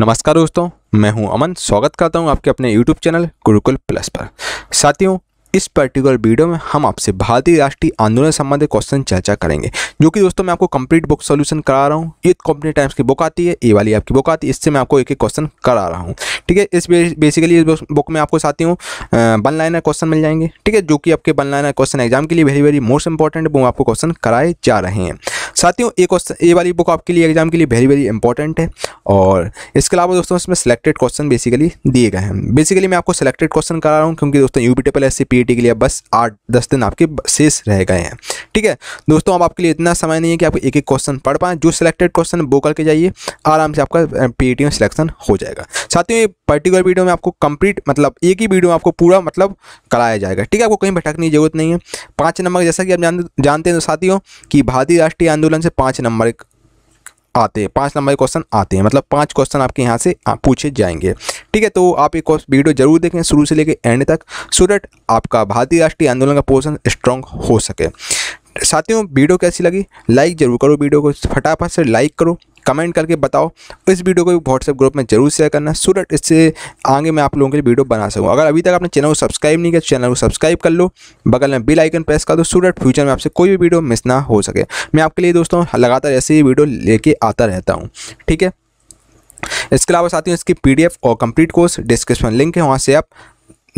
नमस्कार दोस्तों मैं हूं अमन स्वागत करता हूं आपके अपने यूट्यूब चैनल गुरुकुल प्लस पर साथियों इस पर्टिकुलर वीडियो में हम आपसे भारतीय राष्ट्रीय आंदोलन संबंधित क्वेश्चन चर्चा करेंगे जो कि दोस्तों मैं आपको कंप्लीट बुक सॉल्यूशन करा रहा हूँ ये कंपनी टाइम्स की बुक आती है ये वाली आपकी बुक आती है इससे मैं आपको एक एक क्वेश्चन करा रहा हूँ ठीक है इस बेसिकली इस बुक में आपको साथियों वन लाइनर क्वेश्चन मिल जाएंगे ठीक है जो कि आपके वन लाइनर क्वेश्चन एग्जाम के लिए वेरी वेरी मोस्ट इंपॉर्टेंट वो आपको क्वेश्चन कराए जा रहे हैं साथियों ये क्वेश्चन ये वाली बुक आपके लिए एग्जाम के लिए वेरी वेरी इंपॉर्टेंट है और इसके अलावा दोस्तों इसमें सेलेक्टेड क्वेश्चन बेसिकली दिए गए हैं बेसिकली मैं आपको सिलेक्टेड क्वेश्चन करा रहा हूँ क्योंकि दोस्तों U P table S P T के लिए बस आठ दस दिन आपके शेष रह गए हैं ठीक है दोस्तों अब आपके लिए इतना समय नहीं है कि आप एक एक क्वेश्चन पढ़ पाएँ जो सिलेक्टेड क्वेश्चन वो करके जाइए आराम से आपका पी टी e में सिलेक्शन हो जाएगा साथियों ये पर्टिकुलर वीडियो में आपको कंप्लीट मतलब एक ही वीडियो में आपको पूरा मतलब कराया जाएगा ठीक है आपको कहीं भटकने की जरूरत नहीं है पाँच नंबर जैसा कि आप जानते हैं साथियों कि भारतीय राष्ट्रीय आंदोलन आंदोलन से पाँच नंबर आते हैं पाँच नंबर क्वेश्चन आते हैं मतलब पाँच क्वेश्चन आपके यहाँ से पूछे जाएंगे ठीक है तो आप एक वीडियो जरूर देखें शुरू से लेकर एंड तक सूरत आपका भारतीय राष्ट्रीय आंदोलन का पोषण स्ट्रांग हो सके साथियों वीडियो कैसी लगी लाइक जरूर करो वीडियो को फटाफट से लाइक करो कमेंट करके बताओ इस वीडियो को व्हाट्सएप ग्रुप में जरूर शेयर करना सो डेट इससे आगे मैं आप लोगों के लिए वीडियो बना सकूँ अगर अभी तक आपने चैनल को सब्सक्राइब नहीं किया तो चैनल को सब्सक्राइब कर लो बगल में बिल आइकन प्रेस कर दो सो डेट फ्यूचर में आपसे कोई भी वीडियो मिस ना हो सके मैं आपके लिए दोस्तों लगातार ऐसे ही वीडियो लेके आता रहता हूँ ठीक है इसके अलावा साथियों इसकी पीडीएफ और कंप्लीट कोर्स डिस्क्रिप्शन लिंक है वहाँ से आप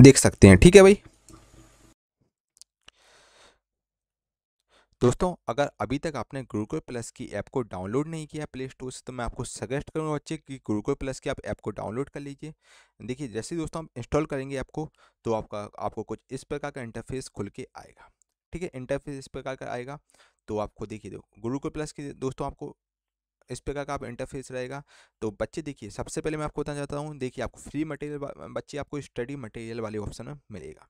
देख सकते हैं ठीक है भाई दोस्तों अगर अभी तक आपने गुरुकुल प्लस की ऐप को डाउनलोड नहीं किया प्ले स्टोर से तो मैं आपको सजेस्ट करूँगा बच्चे कि गुरुकुल प्लस की आप ऐप को डाउनलोड कर लीजिए देखिए जैसे ही दोस्तों आप इंस्टॉल करेंगे ऐप को तो आपका आपको कुछ इस प्रकार का इंटरफेस खुल के आएगा ठीक है इंटरफेस इस प्रकार का आएगा तो आपको देखिए दो गुरुकुल प्लस की दोस्तों आपको इस प्रकार का आप इंटरफेस रहेगा तो बच्चे देखिए सबसे पहले मैं आपको बताना चाहता हूँ देखिए आपको फ्री मटेरियल बच्चे आपको स्टडी मटेरियल वाले ऑप्शन में मिलेगा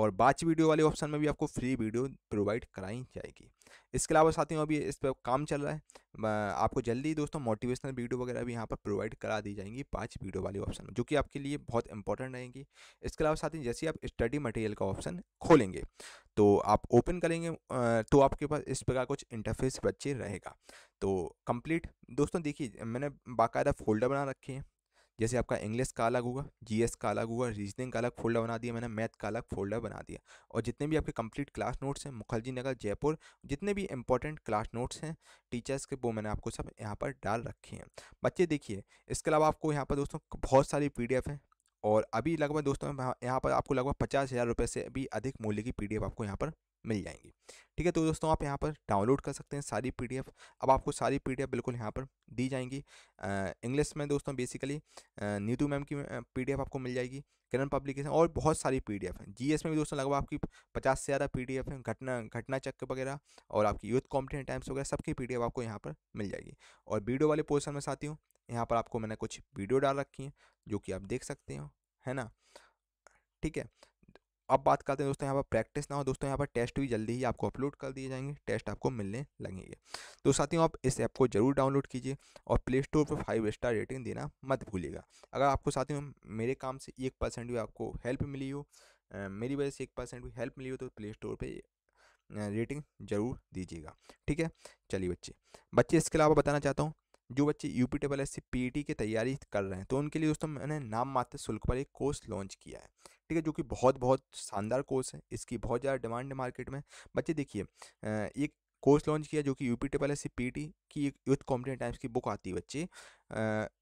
और बाच वीडियो वाले ऑप्शन में भी आपको फ्री वीडियो प्रोवाइड कराई जाएगी इसके अलावा साथियों अभी इस पर काम चल रहा है आपको जल्दी दोस्तों मोटिवेशनल वीडियो वगैरह भी यहाँ पर प्रोवाइड करा दी जाएंगी पाँच वीडियो वाले ऑप्शन में जो कि आपके लिए बहुत इंपॉर्टेंट रहेंगी इसके अलावा साथियों ही जैसे आप स्टडी मटेरियल का ऑप्शन खोलेंगे तो आप ओपन करेंगे तो आपके पास इस प्रकार कुछ इंटरफेस बच्चे रहेगा तो कंप्लीट दोस्तों देखिए मैंने बाकायदा फोल्डर बना रखे हैं जैसे आपका इंग्लिश का अलग होगा जीएस का अलग होगा रीजनिंग का अलग फोल्डर बना दिया मैंने मैथ का अलग फोल्डर बना दिया और जितने भी आपके कंप्लीट क्लास नोट्स हैं मुखर्जी नगर जयपुर जितने भी इंपॉर्टेंट क्लास नोट्स हैं टीचर्स के वो मैंने आपको सब यहाँ पर डाल रखे हैं बच्चे देखिए इसके अलावा आपको यहाँ पर दोस्तों बहुत सारी पी हैं और अभी लगभग दोस्तों यहाँ पर आपको लगभग पचास हज़ार रुपये से भी अधिक मूल्य की पी आपको यहाँ पर मिल जाएंगी ठीक है तो दोस्तों आप यहाँ पर डाउनलोड कर सकते हैं सारी पीडीएफ अब आपको सारी पीडीएफ बिल्कुल यहाँ पर दी जाएंगी इंग्लिश में दोस्तों बेसिकली नीतू मैम की पीडीएफ आपको मिल जाएगी किरण पब्लिकेशन और बहुत सारी पीडीएफ हैं जीएस में भी दोस्तों लगभग आपकी पचास से ज़्यादा एफ हैं घटना घटना चक्र वगैरह और आपकी यूथ कॉम्पिटेंट टाइम्स वगैरह सबकी एफ आपको यहाँ पर मिल जाएगी और वीडियो वाले पोर्सन में हूँ यहाँ पर आपको मैंने कुछ वीडियो डाल रखी हैं जो कि आप देख सकते हो है ना ठीक है अब बात करते हैं दोस्तों यहाँ पर प्रैक्टिस ना हो दोस्तों यहाँ पर टेस्ट भी जल्दी ही आपको अपलोड कर दिए जाएंगे टेस्ट आपको मिलने लगेंगे तो साथियों आप इस ऐप को जरूर डाउनलोड कीजिए और प्ले स्टोर पर फाइव स्टार रेटिंग देना मत भूलिएगा अगर आपको साथियों मेरे काम से एक परसेंट भी आपको हेल्प मिली हो मेरी वजह से एक परसेंट भी हेल्प मिली हो तो प्ले स्टोर पर रेटिंग ज़रूर दीजिएगा ठीक है चलिए बच्चे बच्चे इसके अलावा बताना चाहता हूँ जो बच्चे U P table S C P T की तैयारी कर रहे हैं तो उनके लिए दोस्तों मैंने नाम मात्र शुल्क पर एक कोर्स लॉन्च किया है ठीक है जो कि बहुत बहुत शानदार कोर्स है इसकी बहुत ज़्यादा डिमांड है मार्केट में बच्चे देखिए एक कोर्स लॉन्च किया जो कि U P table S C P T की एक यूथ कॉम्पिटेंट टाइम्स की बुक आती है बच्चे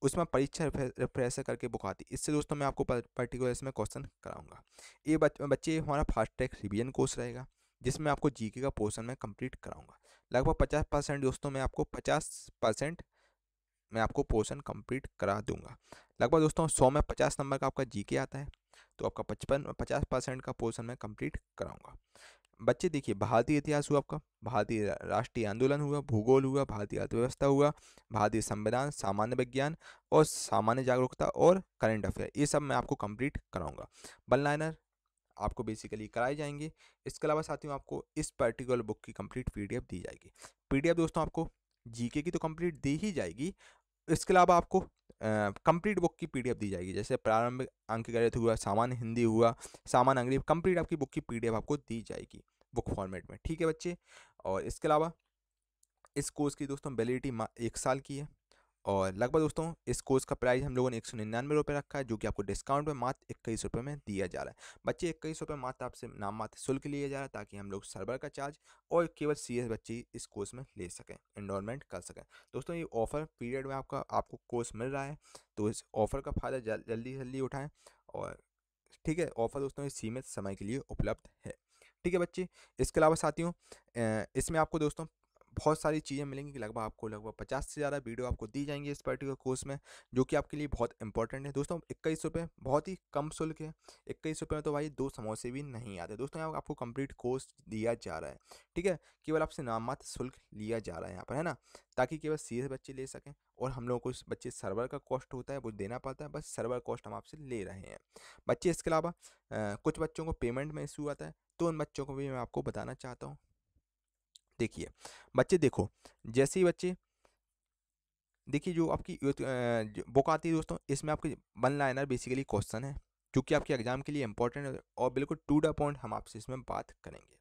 उसमें परीक्षा रिफ्रेशर करके बुक आती है इससे दोस्तों मैं आपको पर्टिकुलर इसमें क्वेश्चन कराऊंगा ये बच, बच्चे हमारा फास्ट ट्रैक रिवीजन कोर्स रहेगा जिसमें आपको जीके का पोर्शन मैं कंप्लीट कराऊंगा लगभग पचास परसेंट दोस्तों मैं आपको पचास परसेंट मैं आपको पोर्सन कंप्लीट करा दूंगा लगभग दोस्तों सौ में पचास नंबर का आपका जीके आता है तो आपका पचपन पचास परसेंट का पोर्सन मैं कंप्लीट कराऊंगा बच्चे देखिए भारतीय इतिहास हुआ आपका भारतीय राष्ट्रीय आंदोलन हुआ भूगोल हुआ भारतीय अर्थव्यवस्था हुआ भारतीय संविधान सामान्य विज्ञान और सामान्य जागरूकता और करंट अफेयर ये सब मैं आपको कंप्लीट कराऊंगा वन लाइनर आपको बेसिकली कराए जाएंगे इसके अलावा साथियों आपको इस पर्टिकुलर बुक की कंप्लीट पीडीएफ दी जाएगी पीडीएफ दोस्तों आपको जीके की तो कंप्लीट दी ही जाएगी इसके अलावा आपको कंप्लीट बुक की पीडीएफ दी जाएगी जैसे प्रारंभिक अंक गणित हुआ सामान्य हिंदी हुआ सामान्य अंग्रेजी कंप्लीट आपकी बुक की पीडीएफ आपको दी जाएगी बुक फॉर्मेट में ठीक है बच्चे और इसके अलावा इस कोर्स की दोस्तों वैलिडिटी एक साल की है और लगभग दोस्तों इस कोर्स का प्राइस हम लोगों ने एक सौ निन्यानवे रुपये रखा है जो कि आपको डिस्काउंट में मात्र इक्कीस रुपये में दिया जा रहा है बच्चे इक्कीस रुपये मात्र आपसे नाम मात्र शुल्क लिया जा रहा है ताकि हम लोग सर्वर का चार्ज और केवल सी बच्चे इस कोर्स में ले सकें इनरोलमेंट कर सकें दोस्तों ये ऑफर पीरियड में आपका आपको कोर्स मिल रहा है तो इस ऑफर का फ़ायदा जल्दी जल्दी उठाएँ और ठीक है ऑफर दोस्तों ये सीमित समय के लिए उपलब्ध है ठीक है बच्चे इसके अलावा साथियों इसमें आपको दोस्तों बहुत सारी चीज़ें मिलेंगी कि लगभग आपको लगभग पचास से ज़्यादा वीडियो आपको दी जाएंगी इस पर्टिकुलर कोर्स में जो कि आपके लिए बहुत इंपॉर्टेंट है दोस्तों इक्कीस रुपये बहुत ही कम शुल्क है इक्कीस रुपये में तो भाई दो समोसे भी नहीं आते दोस्तों यहाँ आपको कंप्लीट कोर्स दिया जा रहा है ठीक है केवल आपसे मात्र शुल्क लिया जा रहा है यहाँ पर है ना ताकि केवल सीधे बच्चे ले सकें और हम लोगों को इस बच्चे सर्वर का कॉस्ट होता है वो देना पड़ता है बस सर्वर कॉस्ट हम आपसे ले रहे हैं बच्चे इसके अलावा कुछ बच्चों को पेमेंट में इशू आता है तो उन बच्चों को भी मैं आपको बताना चाहता हूँ देखिए बच्चे देखो जैसे ही बच्चे देखिए जो आपकी बुक आती है दोस्तों इसमें आपके वन लाइनर बेसिकली क्वेश्चन है जो कि आपके एग्ज़ाम के लिए इंपॉर्टेंट है और बिल्कुल टू द पॉइंट हम आपसे इसमें बात करेंगे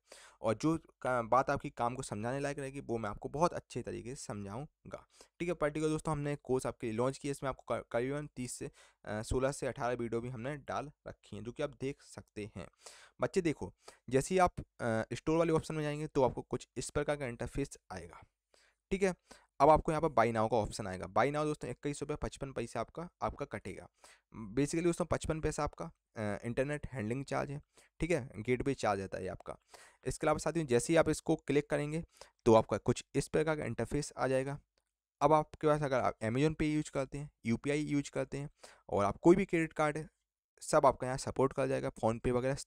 और जो बात आपकी काम को समझाने लायक रहेगी वो मैं आपको बहुत अच्छे तरीके से समझाऊंगा ठीक है पर्टिकुलर दोस्तों हमने कोर्स आपके लिए लॉन्च किया इसमें आपको करीबन तीस से सोलह से अठारह वीडियो भी हमने डाल रखी हैं जो कि आप देख सकते हैं बच्चे देखो जैसे ही आप स्टोर वाले ऑप्शन में जाएंगे तो आपको कुछ इस प्रकार का इंटरफेस आएगा ठीक है अब आपको यहाँ पर बाई नाव का ऑप्शन आएगा बाई नाव दोस्तों इक्कीस रुपये पचपन पैसे आपका आपका कटेगा बेसिकली दोस्तों पचपन पैसा आपका इंटरनेट हैंडलिंग चार्ज है ठीक है गेट पे चार्ज रहता है आपका इसके अलावा साथियों जैसे ही आप इसको क्लिक करेंगे तो आपका कुछ इस प्रकार का इंटरफेस आ जाएगा अब आपके पास अगर आप अमेजोन पे यूज करते हैं यू यूज करते हैं और आप कोई भी क्रेडिट कार्ड सब आपका यहाँ सपोर्ट कर जाएगा फ़ोनपे वगैरह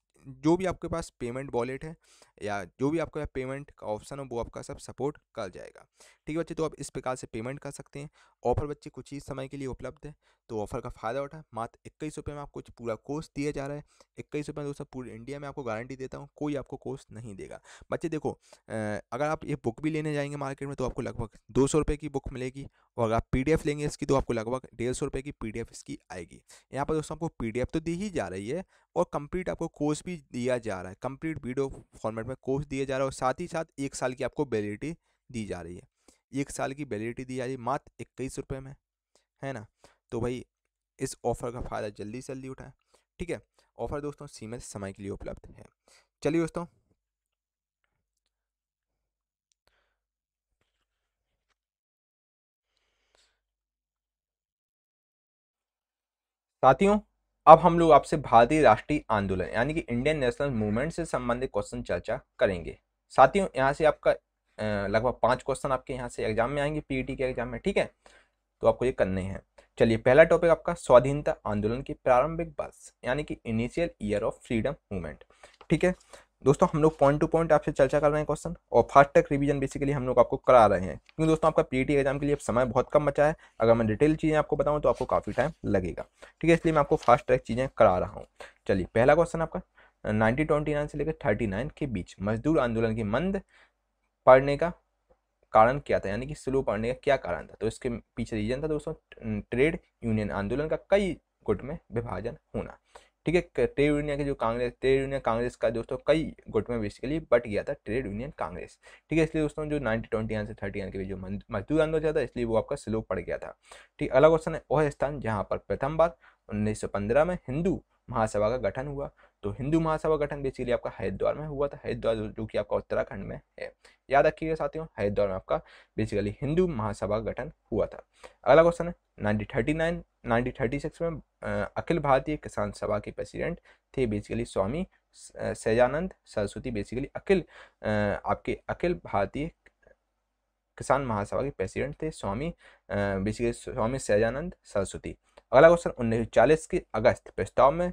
जो भी आपके पास पेमेंट वॉलेट है या जो भी आपके पास पेमेंट का ऑप्शन हो वो आपका सब सपोर्ट कर जाएगा ठीक है बच्चे तो आप इस प्रकार से पेमेंट कर सकते हैं ऑफर बच्चे कुछ ही समय के लिए उपलब्ध है तो ऑफर का फ़ायदा उठा मात्र इक्कीस रुपये में आपको पूरा कोर्स दिया जा रहा है इक्कीस रुपये दोस्तों पूरे इंडिया में आपको गारंटी देता हूँ कोई आपको कोर्स नहीं देगा बच्चे देखो अगर आप ये बुक भी लेने जाएंगे मार्केट में तो आपको लगभग दो सौ रुपये की बुक मिलेगी और अगर आप पी लेंगे इसकी तो आपको लगभग डेढ़ सौ रुपये की पी इसकी आएगी यहाँ पर दोस्तों आपको पी तो दी ही जा रही है और कंप्लीट आपको कोर्स भी दिया जा रहा है कंप्लीट वीडियो फॉर्मेट में कोर्स दिया जा रहा है और साथ ही साथ एक साल की आपको वैलिडिटी दी जा रही है एक साल की वैलिडिटी दी जा रही है मात्र इक्कीस रुपये में है ना तो भाई इस ऑफ़र का फ़ायदा जल्दी से जल्दी उठाएं ठीक है ऑफ़र दोस्तों सीमित समय के लिए उपलब्ध है चलिए दोस्तों साथियों अब हम लोग आपसे भारतीय राष्ट्रीय आंदोलन यानी कि इंडियन नेशनल मूवमेंट से संबंधित क्वेश्चन चर्चा करेंगे साथियों यहाँ से आपका लगभग पांच क्वेश्चन आपके यहाँ से एग्जाम में आएंगे पीईटी e के एग्जाम में ठीक है तो आपको ये करने हैं चलिए पहला टॉपिक आपका स्वाधीनता आंदोलन की प्रारंभिक बस यानी कि initial year of freedom movement ठीक है दोस्तों हम लोग पॉइंट टू पॉइंट आपसे चर्चा कर रहे हैं क्वेश्चन और फास्ट ट्रैक रिवीजन बेसिकली हम लोग आपको करा रहे हैं क्योंकि दोस्तों आपका पीटी एग्जाम e के लिए समय बहुत कम बचा है अगर मैं डिटेल चीज़ें आपको बताऊँ तो आपको काफ़ी टाइम लगेगा ठीक है इसलिए मैं आपको फास्ट ट्रैक चीज़ें करा रहा हूँ चलिए पहला क्वेश्चन आपका नाइनटीन ट्वेंटी नाइन से लेकर थर्टी नाइन के बीच मजदूर आंदोलन की मंद पढ़ने का कारण क्या था यानी कि स्लो पढ़ने का क्या कारण था तो इसके पीछे रीजन था दोस्तों ट्रेड यूनियन आंदोलन का कई गुट में विभाजन होना ठीक है ट्रेड यूनियन के जो कांग्रेस ट्रेड यूनियन कांग्रेस का दोस्तों कई गुट में बेसिकली बट गया था ट्रेड यूनियन कांग्रेस ठीक है इसलिए दोस्तों जो नाइनटी ट्वेंटी से थर्टी के बीच जो मजदूर आंदोलन था इसलिए वो आपका स्लो पड़ गया था ठीक अगला क्वेश्चन है वह स्थान जहाँ पर प्रथम बार उन्नीस में हिंदू महासभा का गठन हुआ तो हिंदू महासभा गठन बेसिकली आपका हरिद्वार में हुआ था हरिद्वार जो कि आपका उत्तराखंड में है याद रखिएगा साथियों हरिद्वार में आपका बेसिकली हिंदू महासभा गठन हुआ था अगला क्वेश्चन है नाइनटीन थर्टी में अखिल भारतीय किसान सभा के प्रेसिडेंट थे बेसिकली स्वामी सहजानंद सरस्वती बेसिकली अखिल आपके अखिल भारतीय किसान महासभा के प्रेसिडेंट थे स्वामी बेसिकली स्वामी सहजानंद सरस्वती अगला क्वेश्चन 1940 के अगस्त प्रस्ताव में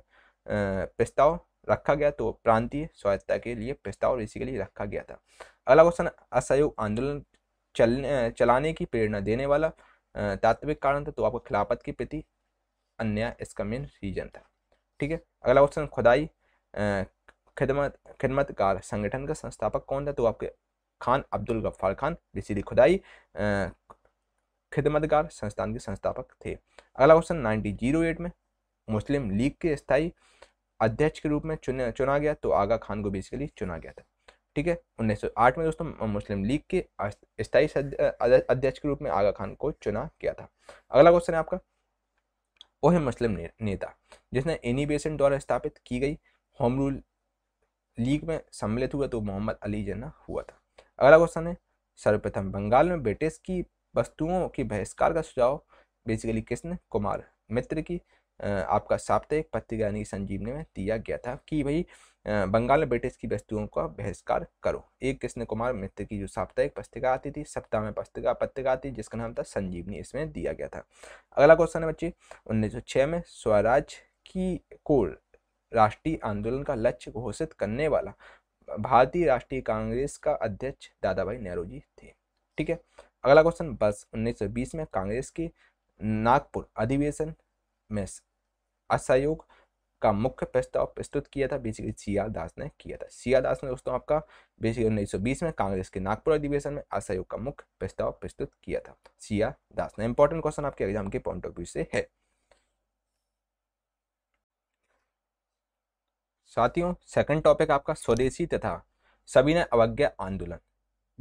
प्रस्ताव रखा गया तो प्रांतीय स्वायत्ता के लिए प्रस्ताव बेसिकली रखा गया था अगला क्वेश्चन असहयोग आंदोलन चलने चलाने की प्रेरणा देने वाला तात्विक कारण था तो आपका खिलाफत के प्रति अन्याय इसका मेन रीजन था ठीक है अगला क्वेश्चन खुदाई खिदमत खिदमतकार संगठन का संस्थापक कौन था तो आपके खान अब्दुल गफ्फार खान बेसिकली खुदाई खिदमतकार संस्थान के संस्थापक थे अगला क्वेश्चन नाइनटीन जीरो एट में मुस्लिम लीग के स्थायी अध्यक्ष के रूप में चुना चुना गया तो आगा खान को बेसिकली चुना गया था ठीक है 1908 में दोस्तों मुस्लिम लीग के स्थायी अध्यक्ष के रूप में आगा खान को चुना गया था अगला क्वेश्चन है आपका वो है मुस्लिम ने, नेता जिसने एनी बेसन द्वारा स्थापित की गई होम रूल लीग में सम्मिलित हुआ तो मोहम्मद अली जना हुआ था अगला क्वेश्चन है सर्वप्रथम बंगाल में ब्रिटिश की वस्तुओं की बहिष्कार का सुझाव बेसिकली किसने कुमार मित्र की आपका साप्ताहिक पत्रिका यानी संजीवनी में दिया गया था कि भाई बंगाल में ब्रिटिश की वस्तुओं का बहिष्कार करो एक कृष्ण कुमार मित्र की जो साप्ताहिक पत्रिका आती थी सप्ताह में पत्रिका पत्रिका आती जिसका नाम था संजीवनी इसमें दिया गया था अगला क्वेश्चन है बच्चे छः में स्वराज की कोर राष्ट्रीय आंदोलन का लक्ष्य घोषित करने वाला भारतीय राष्ट्रीय कांग्रेस का अध्यक्ष दादा भाई नेहरू जी थे ठीक है अगला क्वेश्चन बस 1920 में कांग्रेस के नागपुर अधिवेशन में असहयोग का मुख्य प्रस्ताव प्रस्तुत किया था बेसिकली सिया दास ने किया था सिया दास ने दोस्तों आपका बेसिकली उन्नीस में कांग्रेस के नागपुर अधिवेशन में असहयोग का मुख्य प्रस्ताव प्रस्तुत किया था सिया दास ने इंपॉर्टेंट क्वेश्चन आपके एग्जाम के पॉइंट ऑफ व्यू से है साथियों सेकंड टॉपिक आपका स्वदेशी तथा सभी ने अवज्ञा आंदोलन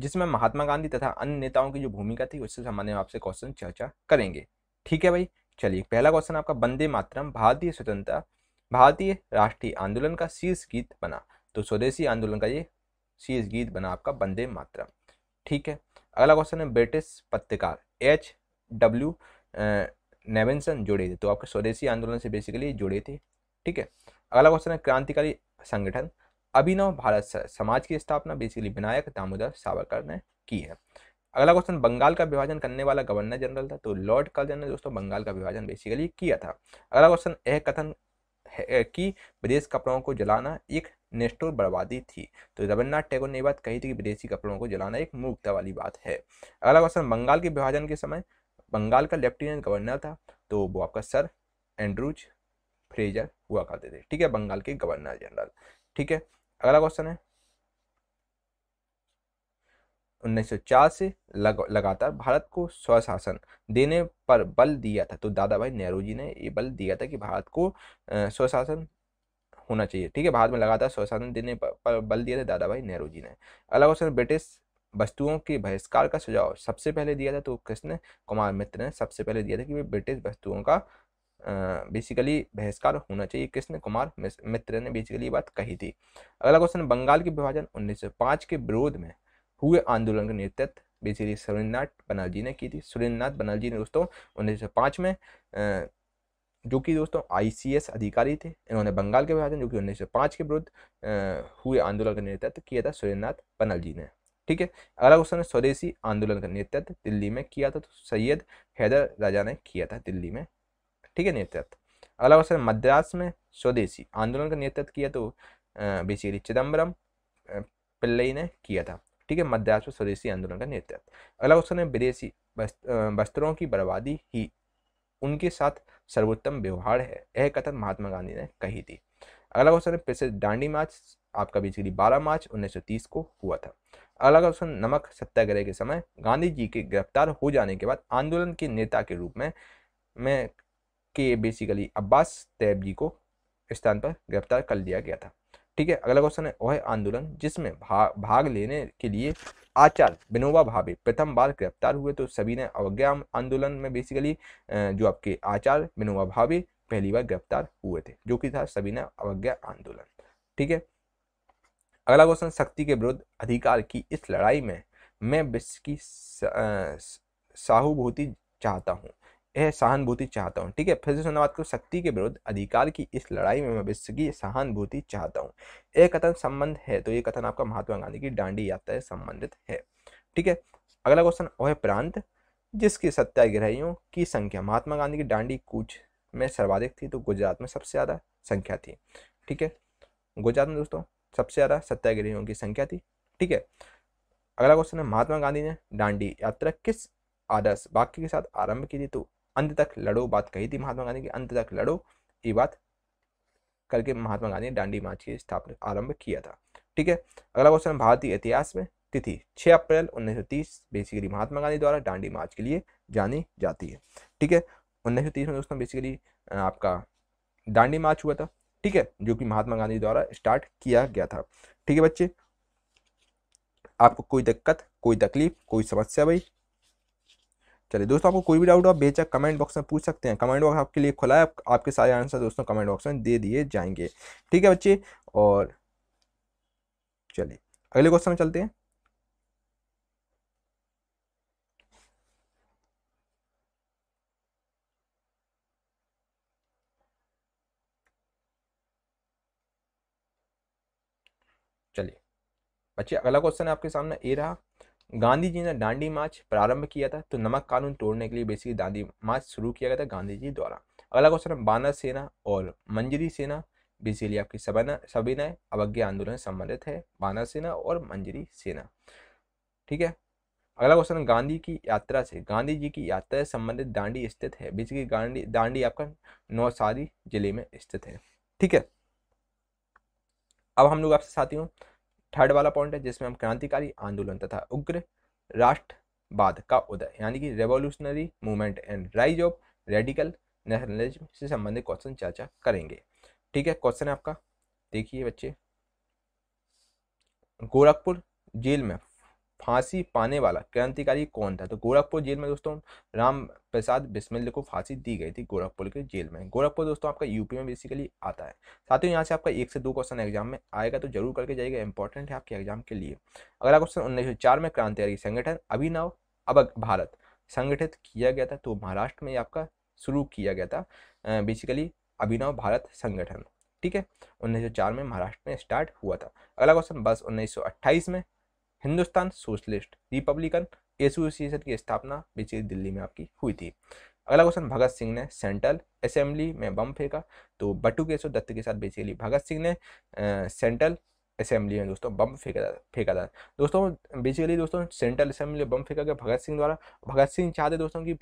जिसमें महात्मा गांधी तथा अन्य नेताओं की जो भूमिका थी उससे संबंध में आपसे क्वेश्चन चर्चा करेंगे ठीक है भाई चलिए पहला क्वेश्चन आपका वंदे मातरम भारतीय स्वतंत्रता भारतीय राष्ट्रीय आंदोलन का शीर्ष गीत बना तो स्वदेशी आंदोलन का ये शीर्ष गीत बना आपका वंदे मातरम ठीक है अगला क्वेश्चन है ब्रिटिश पत्रकार एच डब्ल्यू नेवेंसन जुड़े थे तो आपके स्वदेशी आंदोलन से बेसिकली जुड़े थे ठीक है अगला क्वेश्चन है क्रांतिकारी संगठन अभिनव भारत समाज की स्थापना बेसिकली विनायक दामोदर सावरकर ने की है अगला क्वेश्चन बंगाल का विभाजन करने वाला गवर्नर जनरल था तो लॉर्ड कर्जन ने दोस्तों बंगाल का विभाजन बेसिकली किया था अगला क्वेश्चन यह कथन है कि विदेश कपड़ों को जलाना एक नेस्टोर बर्बादी थी तो रविन्द्रनाथ टैगोर ने बात कही थी कि विदेशी कपड़ों को जलाना एक मूर्खता वाली बात है अगला क्वेश्चन बंगाल के विभाजन के समय बंगाल का लेफ्टिनेंट गवर्नर था तो वो आपका सर एंड्रूज फ्रेजर हुआ करते थे ठीक है बंगाल के गवर्नर जनरल ठीक है अगला क्वेश्चन है उन्नीस से लग, लगातार भारत को स्वशासन देने पर बल दिया था तो दादा भाई नेहरू जी ने ये बल दिया था कि भारत को स्वशासन होना चाहिए ठीक है भारत में लगातार स्वशासन देने पर, पर बल दिया था दादा भाई नेहरू जी ने अगला क्वेश्चन ब्रिटिश वस्तुओं के बहिष्कार का सुझाव सबसे पहले दिया था तो कृष्ण कुमार मित्र ने सबसे पहले दिया था कि ब्रिटिश वस्तुओं का बेसिकली बहिष्कार होना चाहिए कृष्ण कुमार मित्र ने बेसिकली बात कही थी अगला क्वेश्चन बंगाल के विभाजन 1905 के विरोध में हुए आंदोलन का नेतृत्व बेसिकली सुरेंद्रनाथ बनर्जी ने की थी सुरेंद्रनाथ बनर्जी ने दोस्तों उन्नीस सौ पाँच में जो कि दोस्तों आईसीएस अधिकारी थे इन्होंने बंगाल के विभाजन जो कि उन्नीस सौ पाँच के विरुद्ध हुए आंदोलन का नेतृत्व किया था सुरेंद्रनाथ बनर्जी ने ठीक है अगला क्वेश्चन है स्वदेशी आंदोलन का नेतृत्व दिल्ली में किया था तो सैयद हैदर राजा ने किया था दिल्ली में ठीक है नेतृत्व अगला क्वेश्चन मद्रास में स्वदेशी आंदोलन का नेतृत्व किया तो बेसिकली चिदम्बरम पिल्लई ने किया था ठीक है मध्याश्व स्वदेशी आंदोलन का नेतृत्व अगला क्वेश्चन है विदेशी वस्त्रों की बर्बादी ही उनके साथ सर्वोत्तम व्यवहार है यह कथन महात्मा गांधी ने कही थी अगला क्वेश्चन है प्रसिद्ध डांडी मार्च आपका बेसिकली 12 मार्च 1930 को हुआ था अगला क्वेश्चन नमक सत्याग्रह के समय गांधी जी के गिरफ्तार हो जाने के बाद आंदोलन के नेता के रूप में मैं के बेसिकली अब्बास तैब जी को स्थान पर गिरफ्तार कर लिया गया था ठीक है अगला क्वेश्चन है वह आंदोलन जिसमें भा, भाग लेने के लिए आचार्य विनोबा भावे प्रथम बार गिरफ्तार हुए तो सभी ने अवज्ञा आंदोलन में बेसिकली जो आपके आचार्य विनोबा भावे पहली बार गिरफ्तार हुए थे जो कि था सभी ने अवज्ञा आंदोलन ठीक है अगला क्वेश्चन शक्ति के विरुद्ध अधिकार की इस लड़ाई में मैं विश्व की साहूभूति चाहता हूँ यह सहानुभूति चाहता हूँ ठीक है फिर से बात को शक्ति के विरुद्ध अधिकार की इस लड़ाई में मैं विश्व की सहानुभूति चाहता हूँ यह कथन संबंध है तो ये कथन आपका महात्मा गांधी की डांडी यात्रा से संबंधित है ठीक है अगला क्वेश्चन वह प्रांत जिसकी सत्याग्रहियों की संख्या महात्मा गांधी की डांडी कूच में सर्वाधिक थी तो गुजरात में सबसे ज़्यादा संख्या थी ठीक है गुजरात में दोस्तों सबसे ज़्यादा सत्याग्रहियों की संख्या थी ठीक है अगला क्वेश्चन है महात्मा गांधी ने डांडी यात्रा किस आदर्श वाक्य के साथ आरंभ की थी तो अंत तक लड़ो बात कही थी महात्मा गांधी की अंत तक लड़ो ये बात करके महात्मा गांधी ने डांडी मार्च की स्थापना आरंभ किया था ठीक है अगला क्वेश्चन भारतीय इतिहास में तिथि 6 अप्रैल 1930 बेसिकली महात्मा गांधी द्वारा डांडी मार्च के लिए जानी जाती है ठीक है 1930 में दोस्तों बेसिकली आपका दांडी मार्च हुआ था ठीक है जो कि महात्मा गांधी द्वारा स्टार्ट किया गया था ठीक है बच्चे आपको कोई दिक्कत कोई तकलीफ कोई समस्या भाई चलिए दोस्तों आपको कोई भी डाउट आप बेचक कमेंट बॉक्स में पूछ सकते हैं कमेंट बॉक्स आपके लिए खुला है आप, आपके सारे आंसर दोस्तों कमेंट बॉक्स में दे दिए जाएंगे ठीक है बच्चे और चलिए अगले क्वेश्चन में चलते हैं चलिए बच्चे अगला क्वेश्चन है आपके सामने ए रहा गांधी जी ने डांडी मार्च प्रारंभ किया था तो नमक कानून तोड़ने के लिए बेसिकली दांडी मार्च शुरू किया गया था गांधी जी द्वारा अगला क्वेश्चन है बानर सेना और मंजरी सेना बेसिकली आपकी सबना सबिनय अवज्ञा आंदोलन संबंधित है बानर सेना और मंजरी सेना ठीक है अगला क्वेश्चन गांधी की यात्रा से गांधी जी की यात्रा से संबंधित दांडी स्थित है बेसिकली गांधी दांडी आपका नौसारी जिले में स्थित है ठीक है अब हम लोग आपसे साथियों थर्ड वाला पॉइंट है जिसमें हम क्रांतिकारी आंदोलन तथा उग्र राष्ट्रवाद का उदय यानी कि revolutionary movement and rise of radical nationalism से संबंधित क्वेश्चन चर्चा करेंगे ठीक है क्वेश्चन है आपका देखिए बच्चे गोरखपुर जेल में फांसी पाने वाला क्रांतिकारी कौन था तो गोरखपुर जेल में दोस्तों राम प्रसाद बिस्मिल को फांसी दी गई थी गोरखपुर के जेल में गोरखपुर दोस्तों आपका यूपी में बेसिकली आता है साथ ही यहाँ से आपका एक से दो क्वेश्चन एग्जाम में आएगा तो जरूर करके जाइएगा इंपॉर्टेंट है आपके एग्जाम के लिए अगला क्वेश्चन उन्नीस में क्रांतिकारी संगठन अभिनव अब भारत संगठित किया गया था तो महाराष्ट्र में आपका शुरू किया गया था बेसिकली अभिनव भारत संगठन ठीक है 1904 में महाराष्ट्र में स्टार्ट हुआ था अगला क्वेश्चन बस 1928 में हिंदुस्तान सोशलिस्ट रिपब्लिकन एसोसिएशन की स्थापना बेची दिल्ली में आपकी हुई थी अगला क्वेश्चन भगत सिंह ने सेंट्रल असेंबली में बम फेंका तो बटू केशव दत्त के साथ बेसिकली भगत सिंह ने सेंट्रल असेंबली में दोस्तों बम फेंका था फेंका था दोस्तों बेसिकली दोस्तों सेंट्रल असेंबली में बम फेंका गया भगत सिंह द्वारा भगत सिंह चाहते दोस्तों कि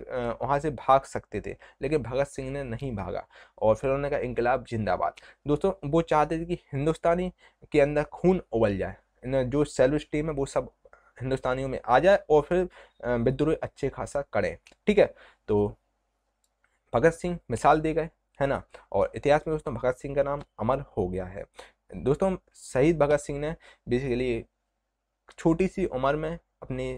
वहाँ से भाग सकते थे लेकिन भगत सिंह ने नहीं भागा और फिर उन्होंने कहा इनकलाब जिंदाबाद दोस्तों वो चाहते थे कि हिंदुस्तानी के अंदर खून उबल जाए जो सेल्फ स्टीम है वो सब हिंदुस्तानियों में आ जाए और फिर विद्रोह अच्छे खासा करें ठीक है तो भगत सिंह मिसाल दे गए है ना और इतिहास में दोस्तों भगत सिंह का नाम अमर हो गया है दोस्तों शहीद भगत सिंह ने बेसिकली छोटी सी उम्र में अपनी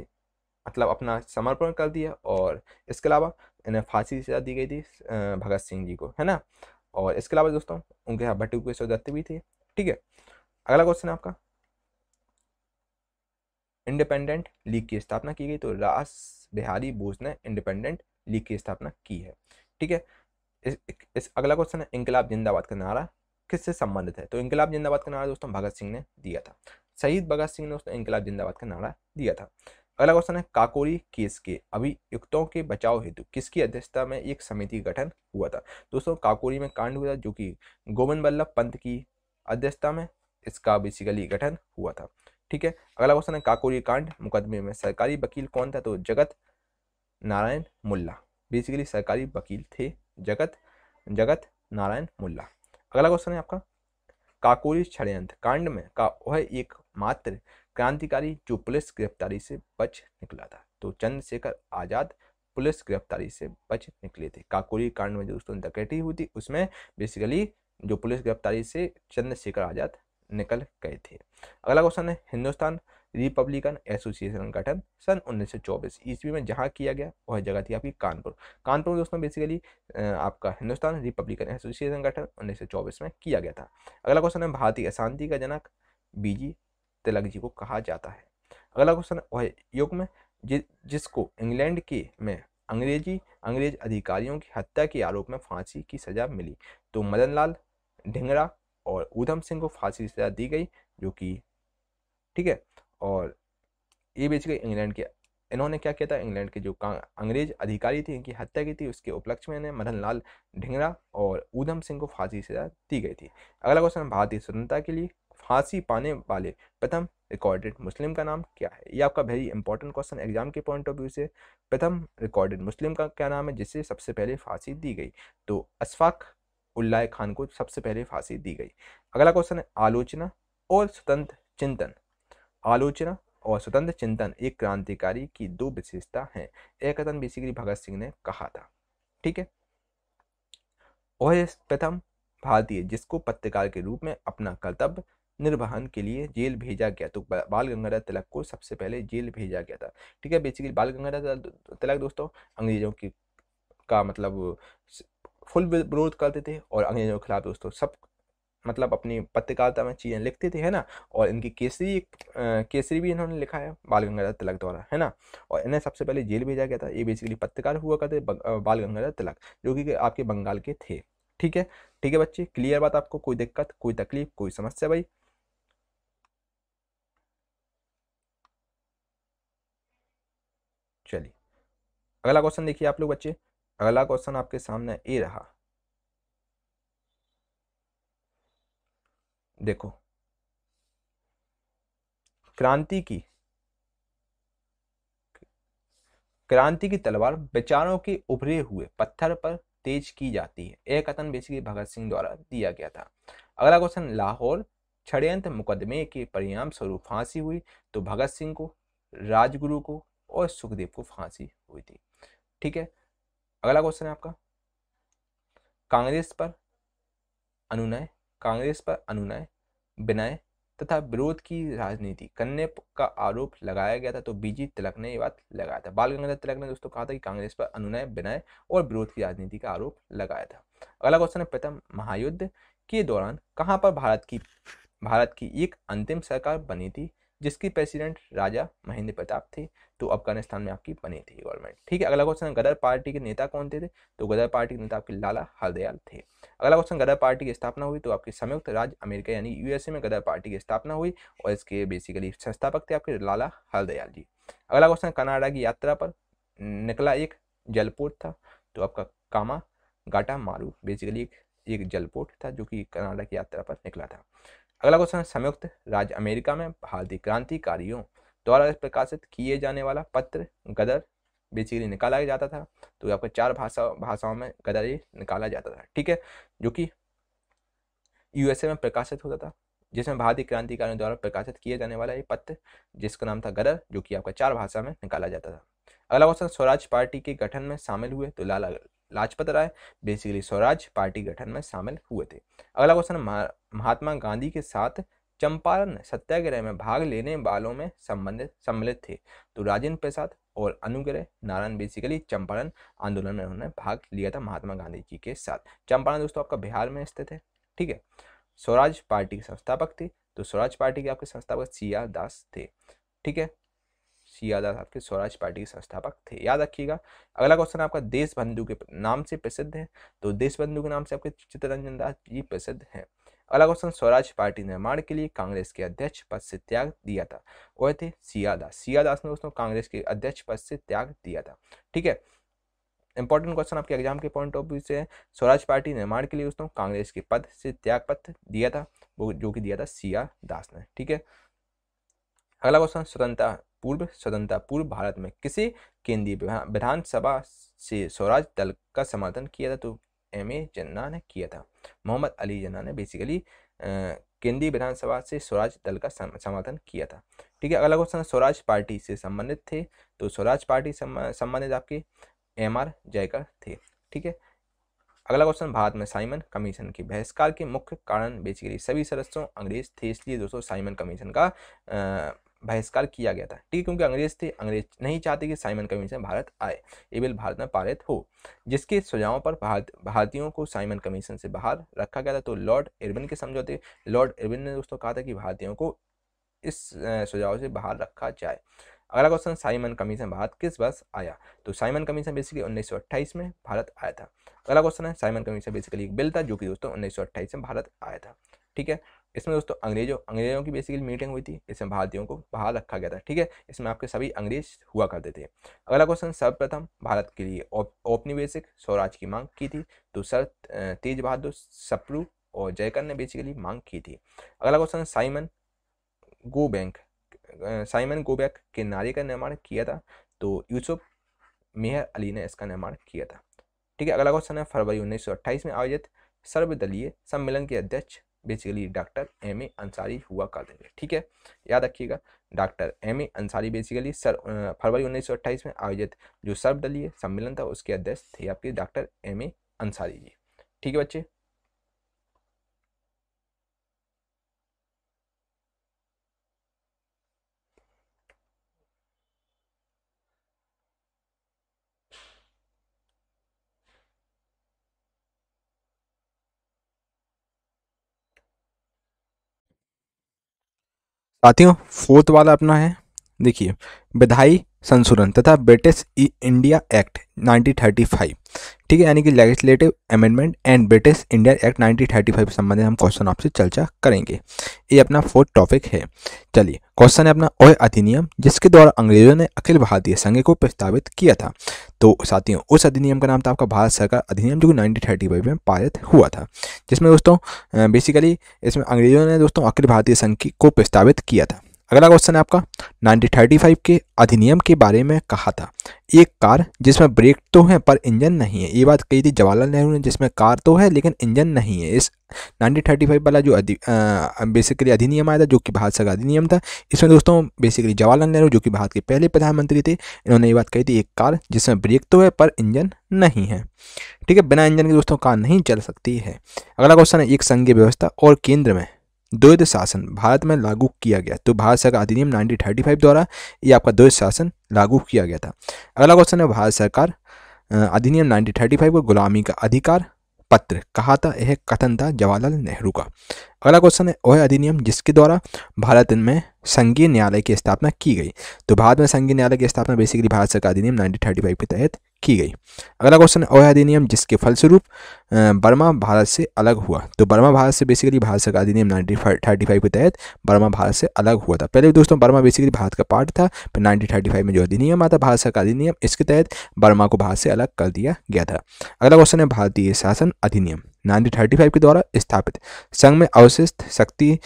मतलब अपना समर्पण कर दिया और इसके अलावा इन्हें फांसी सजा दी गई थी भगत सिंह जी को है ना और इसके अलावा दोस्तों उनके यहाँ के सौ दत्त भी थे ठीक है अगला क्वेश्चन है आपका इंडिपेंडेंट लीग की स्थापना की गई तो रास बिहारी बोस ने इंडिपेंडेंट लीग की स्थापना की है ठीक है इस, इस अगला क्वेश्चन है इंकलाब जिंदाबाद का नारा किससे संबंधित है तो इंकलाब जिंदाबाद का नारा दोस्तों भगत सिंह ने दिया था शहीद भगत सिंह ने दोस्तों इंकलाब जिंदाबाद का नारा दिया था अगला क्वेश्चन है काकोरी केस के अभियुक्तों के बचाव हेतु किसकी अध्यक्षता में एक समिति गठन हुआ था दोस्तों काकोरी में कांड हुआ था जो कि गोविंद बल्लभ पंत की अध्यक्षता में इसका बेसिकली गठन हुआ था ठीक है अगला क्वेश्चन है काकोरी कांड मुकदमे में सरकारी वकील कौन था तो जगत नारायण मुल्ला बेसिकली सरकारी वकील थे जगत जगत नारायण मुल्ला अगला क्वेश्चन है आपका काकोरी षडयंत्र कांड में का वह एक मात्र क्रांतिकारी जो पुलिस गिरफ्तारी से बच निकला था तो चंद्रशेखर आजाद पुलिस गिरफ्तारी से बच निकले थे काकोरी कांड में जो दोस्तों डकैती हुई थी उसमें बेसिकली जो पुलिस गिरफ्तारी से चंद्रशेखर आजाद निकल गए थे अगला क्वेश्चन है हिंदुस्तान रिपब्लिकन एसोसिएशन का गठन सन 1924 ईस्वी में जहाँ किया गया वह जगह थी आपकी कानपुर कानपुर में दोस्तों बेसिकली आपका हिंदुस्तान रिपब्लिकन एसोसिएशन गठन 1924 में किया गया था अगला क्वेश्चन है भारतीय अशांति का जनक बीजी तिलक जी को कहा जाता है अगला क्वेश्चन वह युग में जि, जिसको इंग्लैंड के में अंग्रेजी अंग्रेज अधिकारियों की हत्या के आरोप में फांसी की सजा मिली तो मदन लाल ढिंगरा और ऊधम सिंह को फांसी की सजा दी गई जो कि ठीक है और ये बेच गई इंग्लैंड के इन्होंने क्या किया था इंग्लैंड के जो अंग्रेज अधिकारी थे इनकी हत्या की थी उसके उपलक्ष्य में इन्हें मदन लाल ढिंगरा और ऊधम सिंह को फांसी की सजा दी गई थी अगला क्वेश्चन भारतीय स्वतंत्रता के लिए फांसी पाने वाले प्रथम रिकॉर्डेड मुस्लिम का नाम क्या है ये आपका वेरी इंपॉर्टेंट क्वेश्चन एग्जाम के पॉइंट ऑफ व्यू से प्रथम रिकॉर्डेड मुस्लिम का क्या नाम है जिसे सबसे पहले फांसी दी गई तो अशफाक उल्लाह खान को सबसे पहले फांसी दी गई अगला क्वेश्चन है आलोचना और स्वतंत्र चिंतन आलोचना और स्वतंत्र चिंतन एक क्रांतिकारी की दो विशेषता हैं एक कथन बेसिकली भगत सिंह ने कहा था ठीक है वह प्रथम भारतीय जिसको पत्रकार के रूप में अपना कर्तव्य निर्वहन के लिए जेल भेजा गया तो बाल गंगाधर तिलक को सबसे पहले जेल भेजा गया था ठीक है बेसिकली बाल गंगाधर तिलक दोस्तों अंग्रेजों की का मतलब फुल विरोध करते थे और अंग्रेजों के खिलाफ दोस्तों सब मतलब अपनी पत्रकारिता में चीज़ें लिखते थे है ना और इनकी केसरी केसरी भी इन्होंने लिखा है बाल गंगाधर तिलक द्वारा है ना और इन्हें सबसे पहले जेल भेजा गया था ये बेसिकली पत्रकार हुआ करते बाल गंगाधर तिलक जो कि आपके बंगाल के थे ठीक है ठीक है बच्चे क्लियर बात आपको कोई दिक्कत कोई तकलीफ कोई समस्या भाई चलिए अगला क्वेश्चन देखिए आप लोग बच्चे अगला क्वेश्चन आपके सामने ये रहा देखो क्रांति की क्रांति की तलवार विचारों के उभरे हुए पत्थर पर तेज की जाती है यह कथन बेसिकली भगत सिंह द्वारा दिया गया था अगला क्वेश्चन लाहौर षड्यंत्र मुकदमे के परिणाम स्वरूप फांसी हुई तो भगत सिंह को राजगुरु को और सुखदेव को फांसी हुई थी ठीक है अगला क्वेश्चन है आपका कांग्रेस पर अनुनय कांग्रेस पर अनुनय विनय तथा विरोध की राजनीति करने का आरोप लगाया गया था तो बीजी तिलक ने यह बात लगाया था बाल गंगाधर तिलक ने दोस्तों कहा था कि कांग्रेस पर अनुनय विनय और विरोध की राजनीति का आरोप लगाया था अगला क्वेश्चन है प्रथम महायुद्ध के दौरान कहाँ पर भारत की भारत की एक अंतिम सरकार बनी थी जिसकी प्रेसिडेंट राजा महेंद्र प्रताप थे तो अफगानिस्तान में आपकी बनी थी गवर्नमेंट ठीक है अगला क्वेश्चन गदर पार्टी के नेता कौन थे तो गदर पार्टी के नेता आपके लाला हरदयाल थे अगला क्वेश्चन गदर पार्टी की स्थापना हुई तो आपकी संयुक्त राज्य अमेरिका यानी यूएसए में गदर पार्टी की स्थापना हुई और इसके बेसिकली संस्थापक थे आपके लाला हरदयाल जी अगला क्वेश्चन कनाडा की यात्रा पर निकला एक जलपोर्ट था तो आपका कामा गाटा मारू बेसिकली एक एक जलपोर्ट था जो कि कनाडा की यात्रा पर निकला था अगला क्वेश्चन है संयुक्त राज्य अमेरिका में भारतीय क्रांतिकारियों द्वारा प्रकाशित किए जाने वाला पत्र गदर बेसिकली निकाला जाता था तो आपको चार भाषा भाषाओं में गदर ही निकाला जाता था ठीक है जो कि यूएसए में प्रकाशित होता था जिसमें भारतीय क्रांतिकारियों द्वारा प्रकाशित किए जाने वाला ये पत्र जिसका नाम था गदर जो कि आपका चार भाषा में निकाला जाता था अगला क्वेश्चन स्वराज पार्टी के गठन में शामिल हुए तो लाला लाजपत राय बेसिकली स्वराज पार्टी गठन में शामिल हुए थे अगला क्वेश्चन महात्मा गांधी के साथ चंपारण सत्याग्रह में भाग लेने वालों में संबंधित सम्मिलित थे तो राजेंद्र प्रसाद और अनुग्रह नारायण बेसिकली चंपारण आंदोलन में उन्होंने भाग लिया था महात्मा गांधी जी के साथ चंपारण दोस्तों आपका बिहार में स्थित है ठीक है स्वराज पार्टी के संस्थापक थे तो स्वराज पार्टी के आपके संस्थापक सी आर दास थे ठीक है सी यादव आपके स्वराज पार्टी के संस्थापक थे याद रखिएगा अगला क्वेश्चन आपका देश बंधु के नाम से प्रसिद्ध है तो देश बंधु के नाम से आपके चित्तरंजन दास जी प्रसिद्ध हैं अगला क्वेश्चन स्वराज पार्टी निर्माण के लिए कांग्रेस के अध्यक्ष पद से त्याग दिया था वह थे सिया दास सिया दास ने दोस्तों कांग्रेस के अध्यक्ष पद से त्याग दिया था ठीक है इंपॉर्टेंट क्वेश्चन आपके एग्जाम के पॉइंट ऑफ व्यू से है स्वराज पार्टी निर्माण के लिए दोस्तों कांग्रेस के पद से त्याग पत्र दिया था वो जो कि दिया था सिया दास ने ठीक है अगला क्वेश्चन स्वतंत्रता पूर्व स्वतंत्रता पूर्व भारत में किसी केंद्रीय विधानसभा से स्वराज दल का समर्थन किया था तो एम ए जन्ना ने किया था मोहम्मद अली जन्ना ने बेसिकली केंद्रीय विधानसभा से स्वराज दल का समर्थन किया था ठीक है अगला क्वेश्चन स्वराज पार्टी से संबंधित थे तो स्वराज पार्टी संबंधित आपके एम आर जयकर थे ठीक है अगला क्वेश्चन भारत में साइमन कमीशन की बहिष्कार के मुख्य कारण बेसिकली सभी सदस्यों अंग्रेज थे इसलिए दोस्तों साइमन कमीशन का आ, बहिष्कार किया गया था ठीक है क्योंकि अंग्रेज थे अंग्रेज नहीं चाहते कि साइमन कमीशन भारत आए ये बिल भारत में पारित हो जिसके सुझावों पर भारत भारतीयों को साइमन कमीशन से बाहर रखा गया था तो लॉर्ड इरविन के समझौते लॉर्ड इरविन ने दोस्तों कहा था कि भारतीयों को इस सुझाव से बाहर रखा जाए अगला क्वेश्चन साइमन कमीशन भारत किस वर्ष आया तो साइमन कमीशन बेसिकली 1928 में भारत आया था अगला क्वेश्चन है साइमन कमीशन बेसिकली एक बिल था जो कि दोस्तों 1928 में भारत आया था ठीक है इसमें दोस्तों अंग्रेजों अंग्रेजों की बेसिकली मीटिंग हुई थी इसमें भारतीयों को बाहर रखा गया था ठीक है इसमें आपके सभी अंग्रेज हुआ करते थे अगला क्वेश्चन सर्वप्रथम भारत के लिए औपनिवेशिक स्वराज की मांग की थी तो सर तेज बहादुर सप्रू और जयकर ने बेसिकली मांग की थी अगला question Simon go back Simon go back के नारे का निर्माण किया था तो यूसुफ मेहर अली ने इसका निर्माण किया था ठीक है अगला क्वेश्चन है फरवरी 1928 में आयोजित सर्वदलीय सम्मेलन के अध्यक्ष basically doctor M A Ansari हुआ करते ठीक है याद रखिएगा doctor M A Ansari basically sir फरवरी उन्नीस में आयोजित जो सर्वदलीय सम्मेलन था उसके अध्यक्ष थे आपके doctor M A Ansari ji ठीक है बच्चे साथियों फोर्थ वाला अपना है देखिए विधायी संशोधन तथा ब्रिटिश ई इंडिया एक्ट 1935 ठीक है यानी कि legislative amendment and British India act 1935 thirty five संबंधित हम क्वेश्चन आपसे चर्चा करेंगे ये अपना फोर्थ टॉपिक है चलिए क्वेश्चन है अपना और अधिनियम जिसके द्वारा अंग्रेजों ने अखिल भारतीय संघ को प्रस्तावित किया था तो साथियों उस अधिनियम का नाम था आपका भारत सरकार अधिनियम जो कि नाइनटीन में पारित हुआ था जिसमें दोस्तों बेसिकली इसमें अंग्रेजों ने दोस्तों अखिल भारतीय संघ को प्रस्तावित किया था अगला क्वेश्चन है आपका 1935 के अधिनियम के बारे में कहा था एक कार जिसमें ब्रेक तो है पर इंजन नहीं है ये बात कही थी जवाहरलाल नेहरू ने जिसमें कार तो है लेकिन इंजन नहीं है इस 1935 वाला जो अधि, बेसिकली अधिनियम आया था जो कि भारत सरकार अधिनियम था इसमें दोस्तों बेसिकली जवाहरलाल नेहरू जो कि भारत के पहले प्रधानमंत्री थे इन्होंने ये बात कही थी एक कार जिसमें ब्रेक तो है पर इंजन नहीं है ठीक है बिना इंजन के दोस्तों कार नहीं चल सकती है अगला क्वेश्चन है एक संघीय व्यवस्था और केंद्र में द्वैध शासन भारत में लागू किया गया तो भारत सरकार अधिनियम 1935 द्वारा ये आपका द्वैध शासन लागू किया गया था अगला क्वेश्चन है भारत सरकार अधिनियम 1935 को गुलामी का अधिकार पत्र कहा था यह कथन था जवाहरलाल नेहरू का अगला क्वेश्चन है वह अधिनियम जिसके द्वारा भारत में संघीय न्यायालय की स्थापना की गई तो भारत में संघीय न्यायालय की स्थापना बेसिकली भारत सरकार अधिनियम नाइनटीन के तहत की गई अगला क्वेश्चन अधिनियम जिसके फलस्वरूप बर्मा भारत से अलग हुआ तो बर्मा भारत से बेसिकली भारत सरकार अधिनियम नाइनटीन थर्टी फाइव के तहत बर्मा भारत से अलग हुआ था पहले दोस्तों बर्मा बेसिकली भारत का पार्ट था फिर नाइनटीन थर्टी फाइव में जो अधिनियम आता भारत सरकार अधिनियम इसके तहत बर्मा को भारत से अलग कर दिया गया था अगला क्वेश्चन है भारतीय शासन अधिनियम फाइव के द्वारा स्थापित संघ में अवशिष्ट शक्ति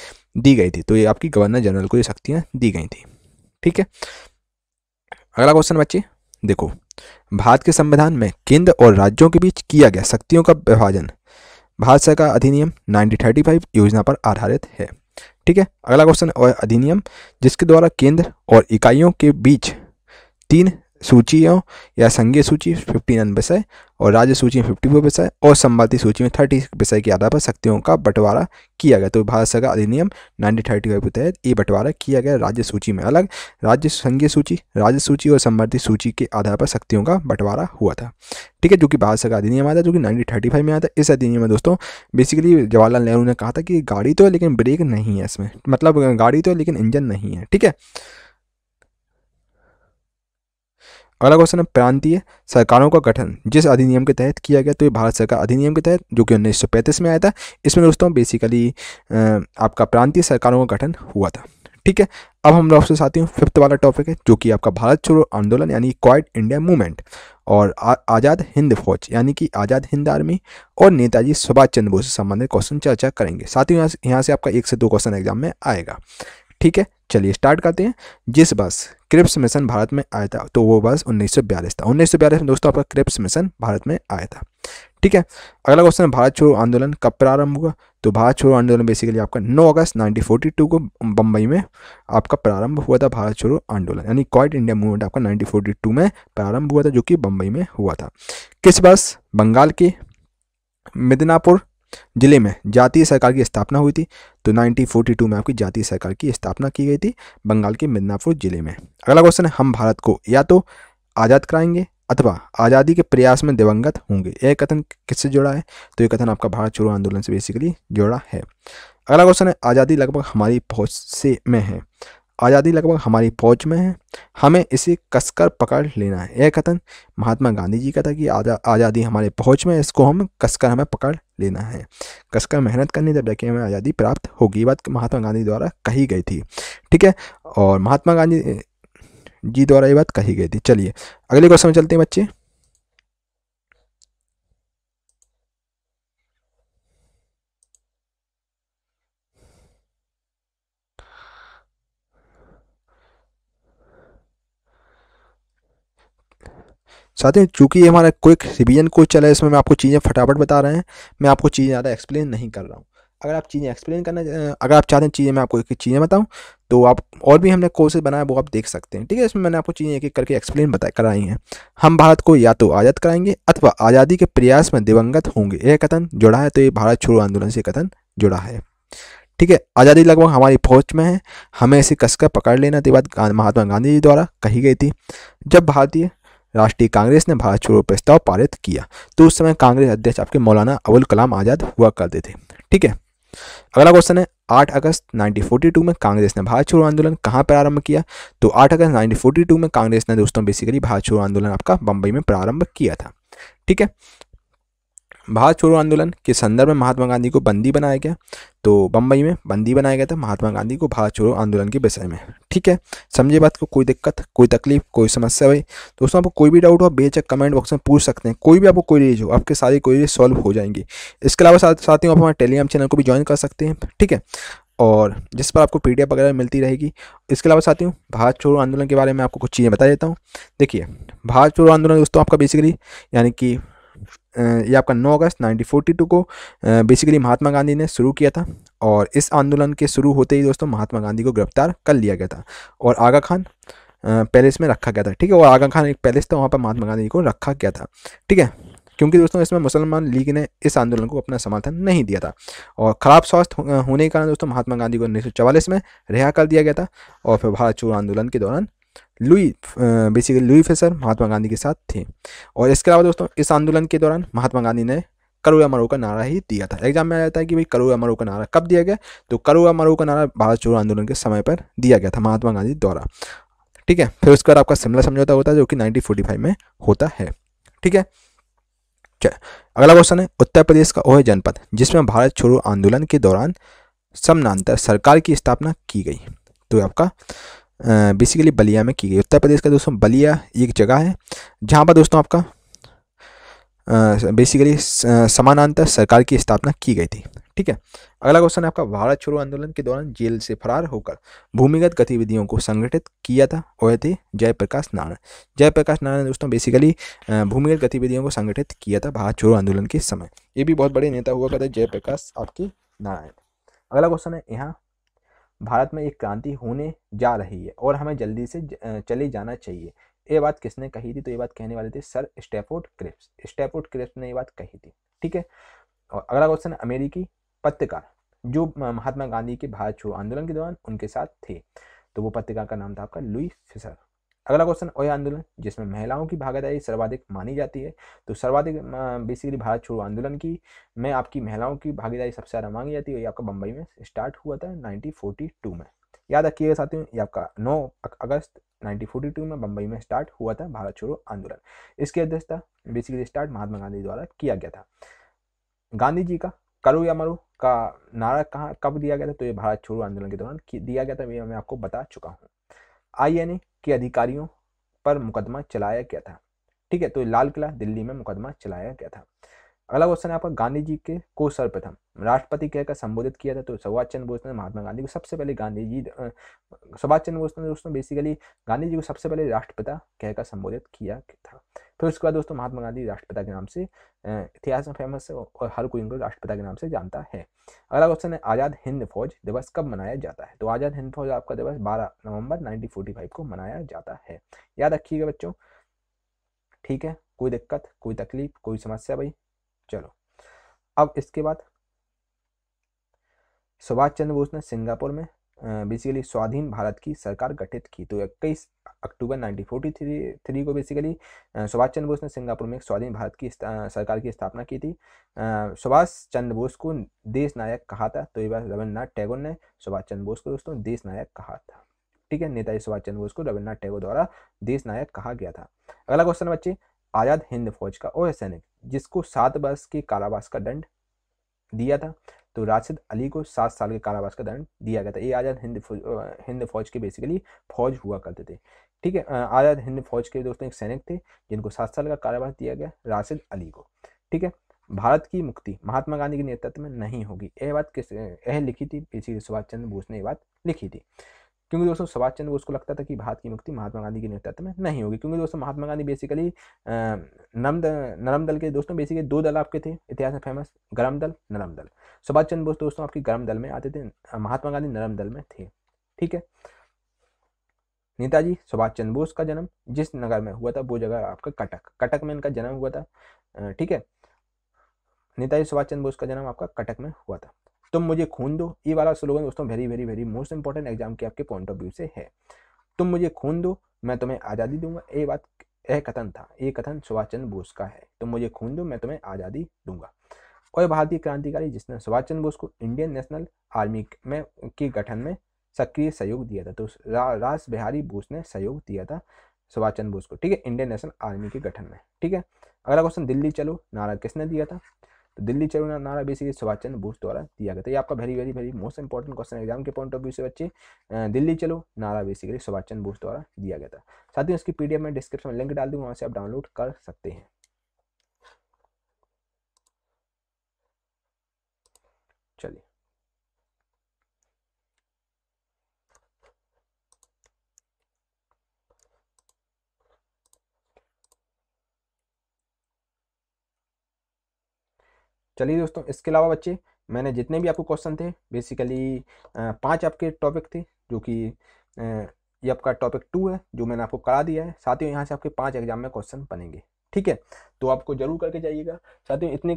दी गई थी तो ये आपकी गवर्नर जनरल को ये शक्तियाँ दी गई थी ठीक है अगला क्वेश्चन बच्चे देखो भारत के संविधान में केंद्र और राज्यों के बीच किया गया शक्तियों का विभाजन भारत सरकार अधिनियम 1935 योजना पर आधारित है ठीक है अगला क्वेश्चन और अधिनियम जिसके द्वारा केंद्र और इकाइयों के बीच तीन सूचियों या संघीय सूची फिफ्टीन अनबसे और राज्य सूची में फिफ्टी फोर विषय और संभाती सूची में थर्टी विषय के आधार पर शक्तियों का बंटवारा किया गया तो भारत सरकार अधिनियम नाइनटीन थर्टी फाइव के तहत ये बंटवारा किया गया राज्य सूची में अलग राज्य संघीय सूची राज्य सूची और संभाती सूची के आधार पर शक्तियों का बंटवारा हुआ था ठीक है जो कि भारत सरकार अधिनियम आया था जो कि नाइनटीन थर्टी फाइव में आया था इस अधिनियम में दोस्तों बेसिकली जवाहरलाल नेहरू ने कहा था कि गाड़ी तो है लेकिन ब्रेक नहीं है इसमें मतलब गाड़ी तो है लेकिन इंजन नहीं है ठीक है अगला क्वेश्चन है प्रांतीय सरकारों का गठन जिस अधिनियम के तहत किया गया तो ये भारत सरकार अधिनियम के तहत जो कि उन्नीस में आया था इसमें दोस्तों बेसिकली आपका प्रांतीय सरकारों का गठन हुआ था ठीक है अब हम लोग हूँ फिफ्थ वाला टॉपिक है जो कि आपका भारत छोड़ो आंदोलन यानी क्वाइट इंडिया मूवमेंट और आ, आज़ाद हिंद फौज यानी कि आज़ाद हिंद आर्मी और नेताजी सुभाष चंद्र बोस से संबंधित क्वेश्चन चर्चा करेंगे साथ ही यहाँ से आपका एक से दो क्वेश्चन एग्जाम में आएगा ठीक है चलिए स्टार्ट करते हैं जिस बस क्रिप्स मिशन भारत में आया था तो वो बस उन्नीस था उन्नीस में दोस्तों आपका क्रिप्स मिशन भारत में आया था ठीक है अगला क्वेश्चन है भारत छोड़ो आंदोलन कब प्रारंभ हुआ तो भारत छोड़ो आंदोलन बेसिकली आपका 9 अगस्त 1942 को बम्बई में आपका प्रारंभ हुआ था भारत छोड़ो आंदोलन यानी क्वाइट इंडिया मूवमेंट आपका 1942 में प्रारंभ हुआ था जो कि बम्बई में हुआ था किस बस बंगाल की मिदनापुर जिले में जातीय सरकार की स्थापना हुई थी तो 1942 में आपकी जातीय सरकार की स्थापना की गई थी बंगाल के मिदनापुर जिले में अगला क्वेश्चन है हम भारत को या तो आज़ाद कराएंगे अथवा आज़ादी के प्रयास में दिवंगत होंगे यह कथन किससे जुड़ा है तो ये कथन आपका भारत छोड़ो आंदोलन से बेसिकली जुड़ा है अगला क्वेश्चन है आज़ादी लगभग हमारी पहुँच से में है आज़ादी लगभग हमारी पहुंच में है हमें इसे कसकर पकड़ लेना है यह कथन महात्मा गांधी जी का था कि आज़ादी हमारे पहुंच में है इसको हम कसकर हमें पकड़ लेना है कसकर मेहनत करनी जब जाके हमें आज़ादी प्राप्त होगी बात महात्मा गांधी द्वारा कही गई थी ठीक है और महात्मा गांधी जी द्वारा ये बात कही गई थी चलिए अगले क्वेश्चन में चलते हैं बच्चे साथ ही चूँकि ये हमारा क्विक रिवीजन कोच चला है इसमें मैं आपको चीज़ें फटाफट बता रहे हैं मैं आपको चीज़ें ज़्यादा एक्सप्लेन नहीं कर रहा हूँ अगर आप चीज़ें एक्सप्लेन करना अगर आप चाहते हैं चीज़ें मैं आपको एक एक चीज़ें बताऊं तो आप और भी हमने कोर्सेज बनाए वो आप देख सकते हैं ठीक है इसमें मैंने आपको चीज़ें एक एक करके एक्सप्लेन बता कराई हैं हम भारत को या तो आज़ाद कराएंगे अथवा आज़ादी के प्रयास में दिवंगत होंगे यह कथन जुड़ा है तो ये भारत छोड़ो आंदोलन से कथन जुड़ा है ठीक है आज़ादी लगभग हमारी फौज में है हमें इसे कसकर पकड़ लेना थी तो बात महात्मा गांधी जी द्वारा कही गई थी जब भारतीय राष्ट्रीय कांग्रेस ने भारत छोड़ो प्रस्ताव पारित किया तो उस समय कांग्रेस अध्यक्ष आपके मौलाना अबुल कलाम आज़ाद हुआ करते थे ठीक है अगला क्वेश्चन है 8 अगस्त 1942 में कांग्रेस ने भारत छोड़ो आंदोलन कहाँ प्रारंभ किया तो 8 अगस्त 1942 में कांग्रेस ने दोस्तों बेसिकली भारत छोड़ो आंदोलन आपका बम्बई में प्रारंभ किया था ठीक है भारत छोड़ो आंदोलन के संदर्भ में महात्मा गांधी को बंदी बनाया गया तो बम्बई में बंदी बनाया गया था महात्मा गांधी को भारत छोड़ो आंदोलन के विषय में ठीक है समझे बात को कोई दिक्कत कोई तकलीफ कोई समस्या भाई दोस्तों आपको कोई भी डाउट हो बेचक कमेंट बॉक्स में पूछ सकते हैं कोई भी आपको कोई रेज हो आपके सारी कोई सॉल्व हो जाएंगी इसके अलावा साथ साथियों आप हमारे टेलीग्राम चैनल को भी ज्वाइन कर सकते हैं ठीक है और जिस पर आपको पी वगैरह मिलती रहेगी इसके अलावा साथियों भारत छोड़ो आंदोलन के बारे में आपको कुछ चीज़ें बता देता हूँ देखिए भारत छोड़ो आंदोलन दोस्तों आपका बेसिकली यानी कि ये आपका 9 अगस्त 1942 को बेसिकली महात्मा गांधी ने शुरू किया था और इस आंदोलन के शुरू होते ही दोस्तों महात्मा गांधी को गिरफ्तार कर लिया गया था और आगा खान पैलेस में रखा गया था ठीक है और आगा खान एक पैलेस था वहाँ पर महात्मा गांधी को रखा गया था ठीक है क्योंकि दोस्तों इसमें मुसलमान लीग ने इस आंदोलन को अपना समर्थन नहीं दिया था और ख़राब स्वास्थ्य होने के कारण दोस्तों महात्मा गांधी को उन्नीस में रिहा कर दिया गया था और फिर भारत छोड़ो आंदोलन के दौरान Louis basically Louis Fischer Mahatma Gandhi के साथ थे और इसके अलावा दोस्तों इस आंदोलन के दौरान महात्मा गांधी ने करो या मरो का नारा ही दिया था एग्जाम में आ जाता है कि भाई करो या मरो का नारा कब दिया गया तो करो या मरो का नारा भारत छोड़ो आंदोलन के समय पर दिया गया था महात्मा गांधी द्वारा ठीक है फिर उसके बाद आपका शिमला समझौता होता है जो कि नाइनटीन में होता है ठीक है अगला क्वेश्चन है उत्तर प्रदेश का वह जनपद जिसमें भारत छोड़ो आंदोलन के दौरान समनांतर सरकार की स्थापना की गई तो आपका बेसिकली बलिया में की गई उत्तर प्रदेश का दोस्तों बलिया एक जगह है जहाँ पर दोस्तों आपका बेसिकली समानांतर सरकार की स्थापना की गई थी ठीक है अगला क्वेश्चन है आपका भारत छोड़ो आंदोलन के दौरान जेल से फरार होकर भूमिगत गतिविधियों को संगठित किया था वह थे जयप्रकाश नारायण जयप्रकाश नारायण दोस्तों बेसिकली भूमिगत गतिविधियों को संगठित किया था भारत छोड़ो आंदोलन के समय ये भी बहुत बड़े नेता हुआ करते जयप्रकाश आपके नारायण अगला क्वेश्चन है यहाँ भारत में एक क्रांति होने जा रही है और हमें जल्दी से चले जाना चाहिए ये बात किसने कही थी तो ये बात कहने वाले थे sir Stafford Cripps Stafford Cripps ने ये बात कही थी ठीक है और अगला क्वेश्चन अमेरिकी पत्रकार जो महात्मा गांधी के भारत छोड़ो आंदोलन के दौरान उनके साथ थे तो वो पत्रकार का नाम था आपका लुई फिशर अगला क्वेश्चन ओया आंदोलन जिसमें महिलाओं की भागीदारी सर्वाधिक मानी जाती है तो सर्वाधिक बेसिकली भारत छोड़ो आंदोलन की में आपकी महिलाओं की भागीदारी सबसे ज़्यादा मांगी जाती है ये आपका बम्बई में स्टार्ट हुआ था नाइनटीन में याद रखिएगा साथियों ये आपका नौ अगस्त 1942 में बम्बई में स्टार्ट हुआ था भारत छोड़ो आंदोलन इसकी अध्यक्षता बेसिकली स्टार्ट महात्मा गांधी द्वारा किया गया था गांधी जी का करो या मरो का नारा कहाँ कब दिया गया था तो ये भारत छोड़ो आंदोलन के दौरान दिया गया था मैं आपको बता चुका हूँ आईएनए के अधिकारियों पर मुकदमा चलाया गया था ठीक है तो लाल किला दिल्ली में मुकदमा चलाया गया था अगला क्वेश्चन है आपका गांधी जी के को सर्वप्रथम राष्ट्रपति कहकर संबोधित किया था तो सुभाष चंद्र बोस ने महात्मा गांधी को सबसे पहले गांधी जी सुभाष चंद्र बोस ने दोस्तों बेसिकली गांधी जी को सबसे पहले राष्ट्रपिता कहकर संबोधित किया था फिर उसके बाद दोस्तों महात्मा गांधी राष्ट्रपिता के नाम से इतिहास में फेमस है और हर कोई इनको राष्ट्रपिता के नाम से जानता है अगला क्वेश्चन है आज़ाद हिंद फौज दिवस कब मनाया जाता है तो आज़ाद हिंद फौज आपका दिवस बारह नवंबर फाइव को मनाया जाता है याद रखिएगा बच्चों ठीक है कोई दिक्कत कोई तकलीफ कोई समस्या भाई चलो अब इसके बाद सुभाष चंद्र बोस ने सिंगापुर में बेसिकली स्वाधीन भारत की सरकार गठित की तो इक्कीस अक्टूबर 1943 थ्री को बेसिकली सुभाष चंद्र बोस ने सिंगापुर में एक स्वाधीन भारत की सरकार की स्थापना की थी सुभाष चंद्र बोस को देश नायक कहा था तो ये बार रविन्द्रनाथ टैगोर ने सुभाष चंद्र बोस को दोस्तों देश नायक कहा था ठीक है नेताजी सुभाष चंद्र बोस को रविन्द्रनाथ टैगोर द्वारा देश नायक कहा गया था अगला क्वेश्चन बच्चे आज़ाद हिंद फौज का और सैनिक जिसको सात वर्ष के कारावास का दंड दिया था तो राशिद अली को सात साल के कारावास का दंड दिया गया था ये आज़ाद हिंद फौज हिंद फौज के बेसिकली फौज हुआ करते थे ठीक है आज़ाद हिंद फौज के दोस्तों एक सैनिक थे जिनको सात साल का कारावास दिया गया राशिद अली को ठीक है भारत की मुक्ति महात्मा गांधी के नेतृत्व में नहीं होगी यह बात किस यह लिखी थी पीछे सुभाष चंद्र बोस ने यह बात लिखी थी क्योंकि दोस्तों सुभाष चंद्र बोस को लगता था कि भारत की मुक्ति महात्मा गांधी के नेतृत्व तो में नहीं होगी क्योंकि दोस्तों महात्मा गांधी बेसिकली नरम नरम दल के दोस्तों बेसिकली दो दल आपके थे इतिहास में फेमस गर्म दल नरम दल सुभाष चंद्र बोस दोस्तों आपके गर्म दल में आते थे महात्मा गांधी नरम दल में थे ठीक है नेताजी सुभाष चंद्र बोस का जन्म जिस नगर में हुआ था वो जगह आपका कटक कटक में इनका जन्म हुआ था ठीक है नेताजी सुभाष चंद्र बोस का जन्म आपका कटक में हुआ था तुम मुझे खून दो ये वाला स्लोगन दोस्तों very very very most important exam के आपके पॉइंट ऑफ व्यू से है तुम मुझे खून दो मैं तुम्हें आज़ादी दूंगा ये बात यह कथन था ये कथन सुभाष चंद्र बोस का है तुम मुझे खून दो मैं तुम्हें आज़ादी दूंगा और भारतीय क्रांतिकारी जिसने सुभाष चंद्र बोस को इंडियन नेशनल आर्मी में के गठन में सक्रिय सहयोग दिया था तो रा, रास बिहारी बोस ने सहयोग दिया था सुभाष चंद्र बोस को ठीक है इंडियन नेशनल आर्मी के गठन में ठीक है अगला क्वेश्चन दिल्ली चलो नारा किसने दिया था तो दिल्ली चलो नारा बेसिकली सुभाष चंद्र बोस द्वारा दिया गया था ये आपका very very very most important question exam के पॉइंट ऑफ व्यू से बच्चे दिल्ली चलो नारा बेसिकली सुभाष चंद्र बोस द्वारा दिया गया था साथ ही उसकी पीडीएफ में डिस्क्रिप्शन में लिंक डाल दूंगा वहाँ से आप डाउनलोड कर सकते हैं चलिए चलिए दोस्तों इसके अलावा बच्चे मैंने जितने भी आपको क्वेश्चन थे बेसिकली पांच आपके टॉपिक थे जो कि ये आपका टॉपिक टू है जो मैंने आपको करा दिया है साथियों यहाँ से आपके पांच एग्जाम में क्वेश्चन बनेंगे ठीक है तो आपको जरूर करके जाइएगा साथियों इतने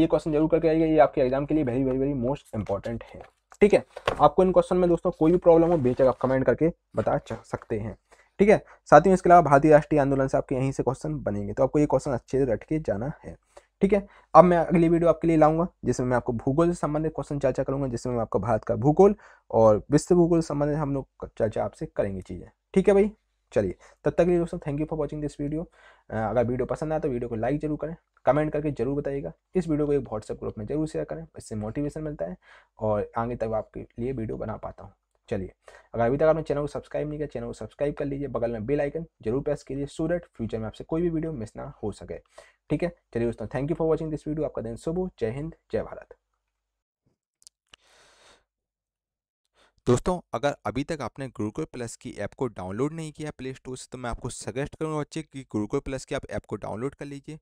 ये क्वेश्चन जरूर करके आइएगा ये आपके एग्जाम के लिए very very very most important है ठीक है आपको इन क्वेश्चन में दोस्तों कोई भी प्रॉब्लम हो बेचक आप कमेंट करके बता सकते हैं ठीक है साथियों इसके अलावा भारतीय राष्ट्रीय आंदोलन से आपके यहीं से क्वेश्चन बनेंगे तो आपको ये क्वेश्चन अच्छे से रट के जाना है ठीक है अब मैं अगली वीडियो आपके लिए लाऊंगा जिसमें मैं आपको भूगोल से संबंधित क्वेश्चन चर्चा करूंगा जिसमें मैं आपको भारत का भूगोल और विश्व भूगोल से संबंधित हम लोग चर्चा आपसे करेंगे चीज़ें ठीक है भाई चलिए तब तक लिए दोस्तों thank you for watching this video अगर वीडियो पसंद आए तो वीडियो को लाइक जरूर करें कमेंट करके जरूर बताइएगा इस वीडियो को एक व्हाट्सएप ग्रुप में जरूर शेयर करें इससे मोटिवेशन मिलता है और आगे तक आपके लिए वीडियो बना पाता हूँ चलिए अगर अभी तक आपने चैनल को सब्सक्राइब नहीं किया चैनल को सब्सक्राइब कर लीजिए बगल में बेल आइकन जरूर प्रेस कीजिए सो डेट फ्यूचर में आपसे कोई भी वीडियो मिस ना हो सके ठीक है चलिए दोस्तों thank you for watching this video आपका दिन शुभ जय हिंद जय भारत दोस्तों अगर अभी तक आपने गुरुकुल प्लस की ऐप को डाउनलोड नहीं किया प्ले स्टोर से तो मैं आपको सजेस्ट करूंगा बच्चे कि गुरुकुल प्लस की आप ऐप को डाउनलोड कर लीजिए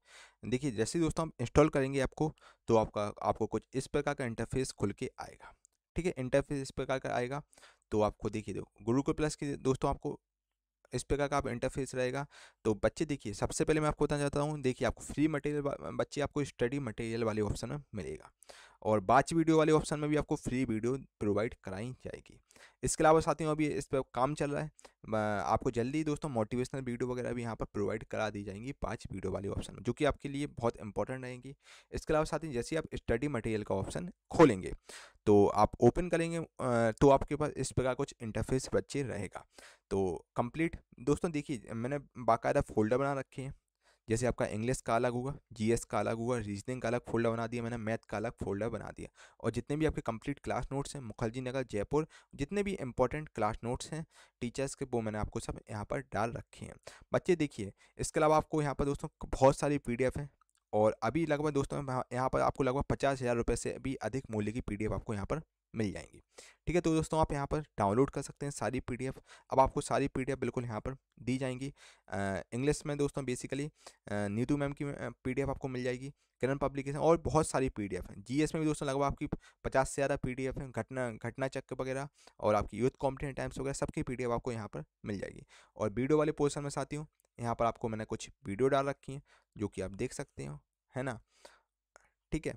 देखिए जैसे दोस्तों हम इंस्टॉल करेंगे ऐप को तो आपका आपको कुछ इस प्रकार का इंटरफेस खुल के आएगा ठीक है इंटरफेस इस प्रकार का आएगा तो आपको देखिए दो गुरु को प्लस के दोस्तों आपको इस प्रकार का आप इंटरफेस रहेगा तो बच्चे देखिए सबसे पहले मैं आपको बताना चाहता हूँ देखिए आपको फ्री मटेरियल बच्चे आपको स्टडी मटेरियल वाले ऑप्शन में मिलेगा और बाच वीडियो वाले ऑप्शन में भी आपको फ्री वीडियो प्रोवाइड कराई जाएगी इसके अलावा साथियों अभी इस पर काम चल रहा है आपको जल्दी दोस्तों मोटिवेशनल वीडियो वगैरह भी यहाँ पर प्रोवाइड करा दी जाएंगी पाँच वीडियो वाले ऑप्शन में जो कि आपके लिए बहुत इंपॉर्टेंट रहेंगी इसके अलावा साथियों जैसे आप स्टडी मटेरियल का ऑप्शन खोलेंगे तो आप ओपन करेंगे तो आपके पास इस प्रकार कुछ इंटरफेस बच्चे रहेगा तो कंप्लीट दोस्तों देखिए मैंने बाकायदा फोल्डर बना रखे हैं जैसे आपका इंग्लिश का अलग होगा एस का अलग होगा रीजनिंग का अलग फोल्डर बना दिया मैंने मैथ का अलग फोल्डर बना दिया और जितने भी आपके कंप्लीट क्लास नोट्स हैं मुखर्जी नगर जयपुर जितने भी इंपॉर्टेंट क्लास नोट्स हैं टीचर्स के वो मैंने आपको सब यहाँ पर डाल रखे हैं बच्चे देखिए इसके अलावा आपको यहाँ पर दोस्तों बहुत सारी पी हैं और अभी लगभग दोस्तों यहाँ पर आपको लगभग पचास हज़ार रुपये से भी अधिक मूल्य की पी आपको यहाँ पर मिल जाएंगी ठीक है तो दोस्तों आप यहाँ पर डाउनलोड कर सकते हैं सारी पी अब आपको सारी पी बिल्कुल यहाँ पर दी जाएंगी इंग्लिश में दोस्तों बेसिकली नीतू मैम की पी आपको मिल जाएगी किरण पब्लिकेशन और बहुत सारी पी डी एफ है जी में भी दोस्तों लगभग आपकी पचास से ज़्यादा पी डी एफ है घटना घटना चक्र वगैरह और आपकी यूथ कॉम्पिटेंट टाइम्स वगैरह सबकी पी डी एफ आपको यहाँ पर मिल जाएगी और वीडियो वाले पोर्सन में साथी हूँ यहाँ पर आपको मैंने कुछ वीडियो डाल रखी हैं जो कि आप देख सकते हो है ना ठीक है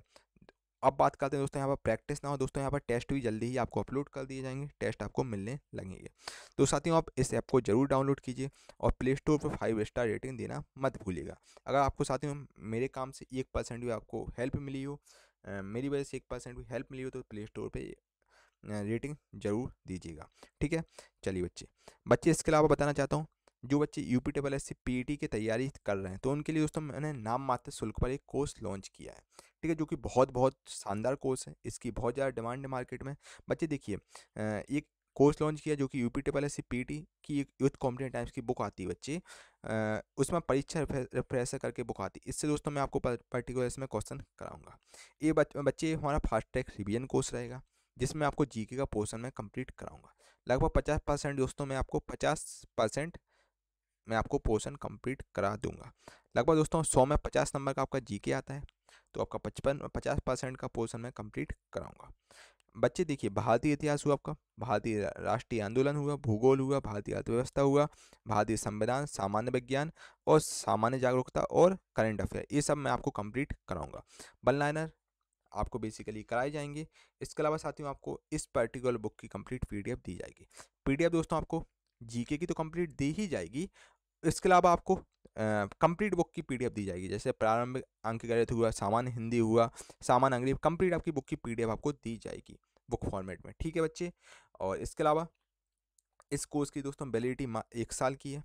अब बात करते हैं दोस्तों यहाँ पर प्रैक्टिस ना हो दोस्तों यहाँ पर टेस्ट भी जल्दी ही आपको अपलोड कर दिए जाएंगे टेस्ट आपको मिलने लगेंगे तो साथियों आप इस ऐप को जरूर डाउनलोड कीजिए और प्ले स्टोर पर फाइव स्टार रेटिंग देना मत भूलिएगा अगर आपको साथियों मेरे काम से एक परसेंट भी आपको हेल्प मिली हो मेरी वजह से एक परसेंट भी हेल्प मिली हो तो प्ले स्टोर पर रेटिंग ज़रूर दीजिएगा ठीक है चलिए बच्चे बच्चे इसके अलावा बताना चाहता हूँ जो बच्चे U P table S C P T की तैयारी कर रहे हैं तो उनके लिए दोस्तों मैंने नाम मात्र शुल्क पर एक कोर्स लॉन्च किया है ठीक है जो कि बहुत बहुत शानदार कोर्स है इसकी बहुत ज़्यादा डिमांड है मार्केट में बच्चे देखिए एक कोर्स लॉन्च किया जो कि U P table S C P T की एक यूथ कॉम्पिटेंट टाइम्स की बुक आती है बच्चे उसमें परीक्षा रेफ्रेशर करके बुक आती है इससे दोस्तों मैं आपको पर्टिकुलर इसमें क्वेश्चन कराऊंगा ये बच्चे हमारा फास्ट ट्रैक रिविजन कोर्स रहेगा जिसमें आपको जीके का पोर्शन मैं कंप्लीट कराऊंगा लगभग पचास परसेंट दोस्तों मैं आपको पचास परसेंट मैं आपको पोर्सन कम्प्लीट करा दूंगा लगभग दोस्तों सौ में पचास नंबर का आपका जी आता है तो आपका पचपन पचास परसेंट का पोर्सन मैं कंप्लीट कराऊंगा बच्चे देखिए भारतीय इतिहास हुआ आपका भारतीय राष्ट्रीय आंदोलन हुआ भूगोल हुआ भारतीय अर्थव्यवस्था हुआ भारतीय संविधान सामान्य विज्ञान और सामान्य जागरूकता और करंट अफेयर ये सब मैं आपको कंप्लीट कराऊंगा बल लाइनर आपको बेसिकली कराए जाएंगे इसके अलावा साथियों आपको इस पर्टिकुलर बुक की कंप्लीट पी दी जाएगी पी दोस्तों आपको जी की तो कंप्लीट दी ही जाएगी इसके अलावा आपको कंप्लीट बुक की पीडीएफ दी जाएगी जैसे प्रारंभिक अंक गणित हुआ सामान्य हिंदी हुआ सामान्य अंग्रेजी कंप्लीट आपकी बुक की पीडीएफ आपको दी जाएगी बुक फॉर्मेट में ठीक है बच्चे और इसके अलावा इस कोर्स की दोस्तों वैलिडिटी एक साल की है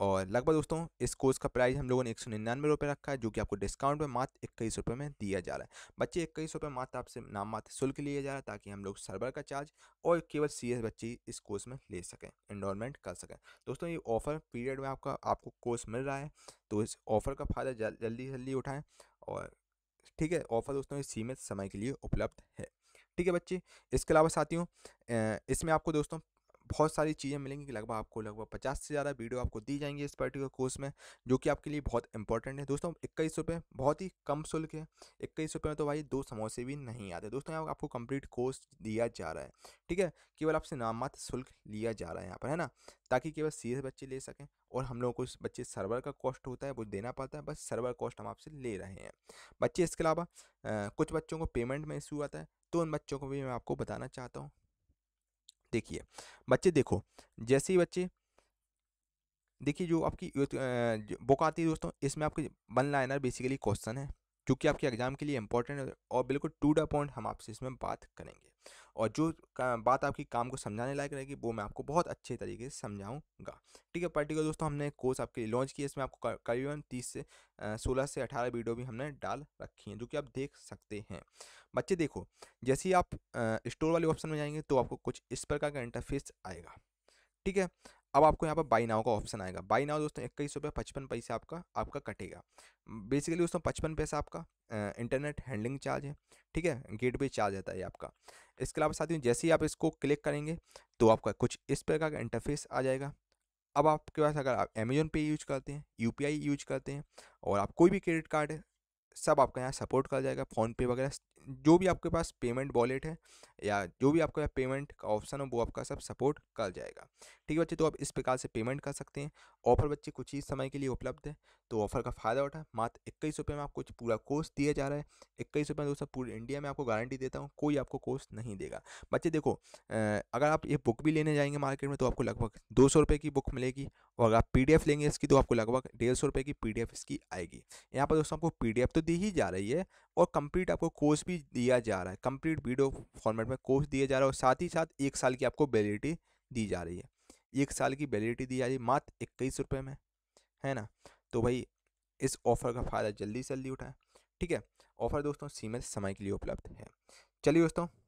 और लगभग दोस्तों इस कोर्स का प्राइस हम लोगों ने एक सौ निन्यानवे रुपये रखा है जो कि आपको डिस्काउंट में मात्र इक्कीस रुपये में दिया जा रहा है बच्चे इक्कीस रुपये मात्र आपसे नाम मात्र शुल्क लिया जा रहा है ताकि हम लोग सर्वर का चार्ज और केवल सी एस बच्चे इस कोर्स में ले सकें इनरोलमेंट कर सकें दोस्तों ये ऑफ़र पीरियड में आपका आपको कोर्स मिल रहा है तो इस ऑफ़र का फ़ायदा जल्दी जल्दी उठाएँ और ठीक है ऑफ़र दोस्तों सीमित समय के लिए उपलब्ध है ठीक है बच्चे इसके अलावा साथियों इसमें आपको दोस्तों बहुत सारी चीज़ें मिलेंगी कि लगभग आपको लगभग पचास से ज़्यादा वीडियो आपको दी जाएंगी इस पर्टिकुलर कोर्स में जो कि आपके लिए बहुत इंपॉर्टेंट है दोस्तों इक्कीस रुपये बहुत ही कम शुल्क है इक्कीस रुपये में तो भाई दो समोसे भी नहीं आते दोस्तों यहाँ आपको कंप्लीट कोर्स दिया जा रहा है ठीक है केवल आपसे मात्र शुल्क लिया जा रहा है यहाँ पर है ना ताकि केवल सीधे बच्चे ले सकें और हम लोगों को इस बच्चे सर्वर का कॉस्ट होता है वो देना पड़ता है बस सर्वर कॉस्ट हम आपसे ले रहे हैं बच्चे इसके अलावा कुछ बच्चों को पेमेंट में इशू आता है तो उन बच्चों को भी मैं आपको बताना चाहता हूँ देखिए बच्चे देखो जैसे ही बच्चे देखिए जो आपकी बुक आती है दोस्तों इसमें आपके वन लाइनर बेसिकली क्वेश्चन है जो कि आपके एग्ज़ाम के लिए इंपॉर्टेंट है और बिल्कुल टू द पॉइंट हम आपसे इसमें बात करेंगे और जो बात आपकी काम को समझाने लायक रहेगी वो मैं आपको बहुत अच्छे तरीके से समझाऊंगा ठीक है पर्टिकुलर दोस्तों हमने कोर्स आपके लिए लॉन्च किया इसमें आपको करीबन तीस से सोलह से अठारह वीडियो भी हमने डाल रखी हैं जो कि आप देख सकते हैं बच्चे देखो जैसे ही आप स्टोर वाले ऑप्शन में जाएंगे तो आपको कुछ इस प्रकार का इंटरफेस आएगा ठीक है अब आपको यहाँ पर बाई नाव का ऑप्शन आएगा बाई नाव दोस्तों इक्कीस रुपये पचपन पैसे आपका आपका कटेगा बेसिकली दोस्तों पचपन पैसा आपका इंटरनेट हैंडलिंग चार्ज है ठीक है गेट वे चार्ज आता है आपका इसके अलावा साथियों जैसे ही आप इसको क्लिक करेंगे तो आपका कुछ इस प्रकार का इंटरफेस आ जाएगा अब आपके पास अगर आप अमेजोन पे यूज करते हैं यू यूज करते हैं और आप कोई भी क्रेडिट कार्ड है सब आपका यहाँ सपोर्ट कर जाएगा फ़ोनपे वगैरह जो भी आपके पास पेमेंट वॉलेट है या जो भी आपका पेमेंट का ऑप्शन हो वो आपका सब सपोर्ट कर जाएगा ठीक है बच्चे तो आप इस प्रकार से पेमेंट कर सकते हैं ऑफर बच्चे कुछ ही समय के लिए उपलब्ध है तो ऑफर का फ़ायदा उठा मात्र इक्कीस रुपये में आपको पूरा कोर्स दिया जा रहा है इक्कीस रुपये में दोस्तों पूरे इंडिया में आपको गारंटी देता हूँ कोई आपको कोर्स नहीं देगा बच्चे देखो अगर आप ये बुक भी लेने जाएंगे मार्केट में तो आपको लगभग दो सौ की बुक मिलेगी और अगर आप पी लेंगे इसकी तो आपको लगभग डेढ़ सौ की पी इसकी आएगी यहाँ पर दोस्तों आपको पी तो दी ही जा रही है और कंप्लीट आपको कोर्स भी दिया जा रहा है कंप्लीट वीडियो फॉर्मेट में कोर्स दिया जा रहा है और साथ ही साथ एक साल की आपको वैलिडिटी दी जा रही है एक साल की वैलिडिटी दी जा रही है मात्र इक्कीस रुपये में है ना तो भाई इस ऑफ़र का फ़ायदा जल्दी से जल्दी उठाएं ठीक है ऑफ़र दोस्तों सीमित समय के लिए उपलब्ध है चलिए दोस्तों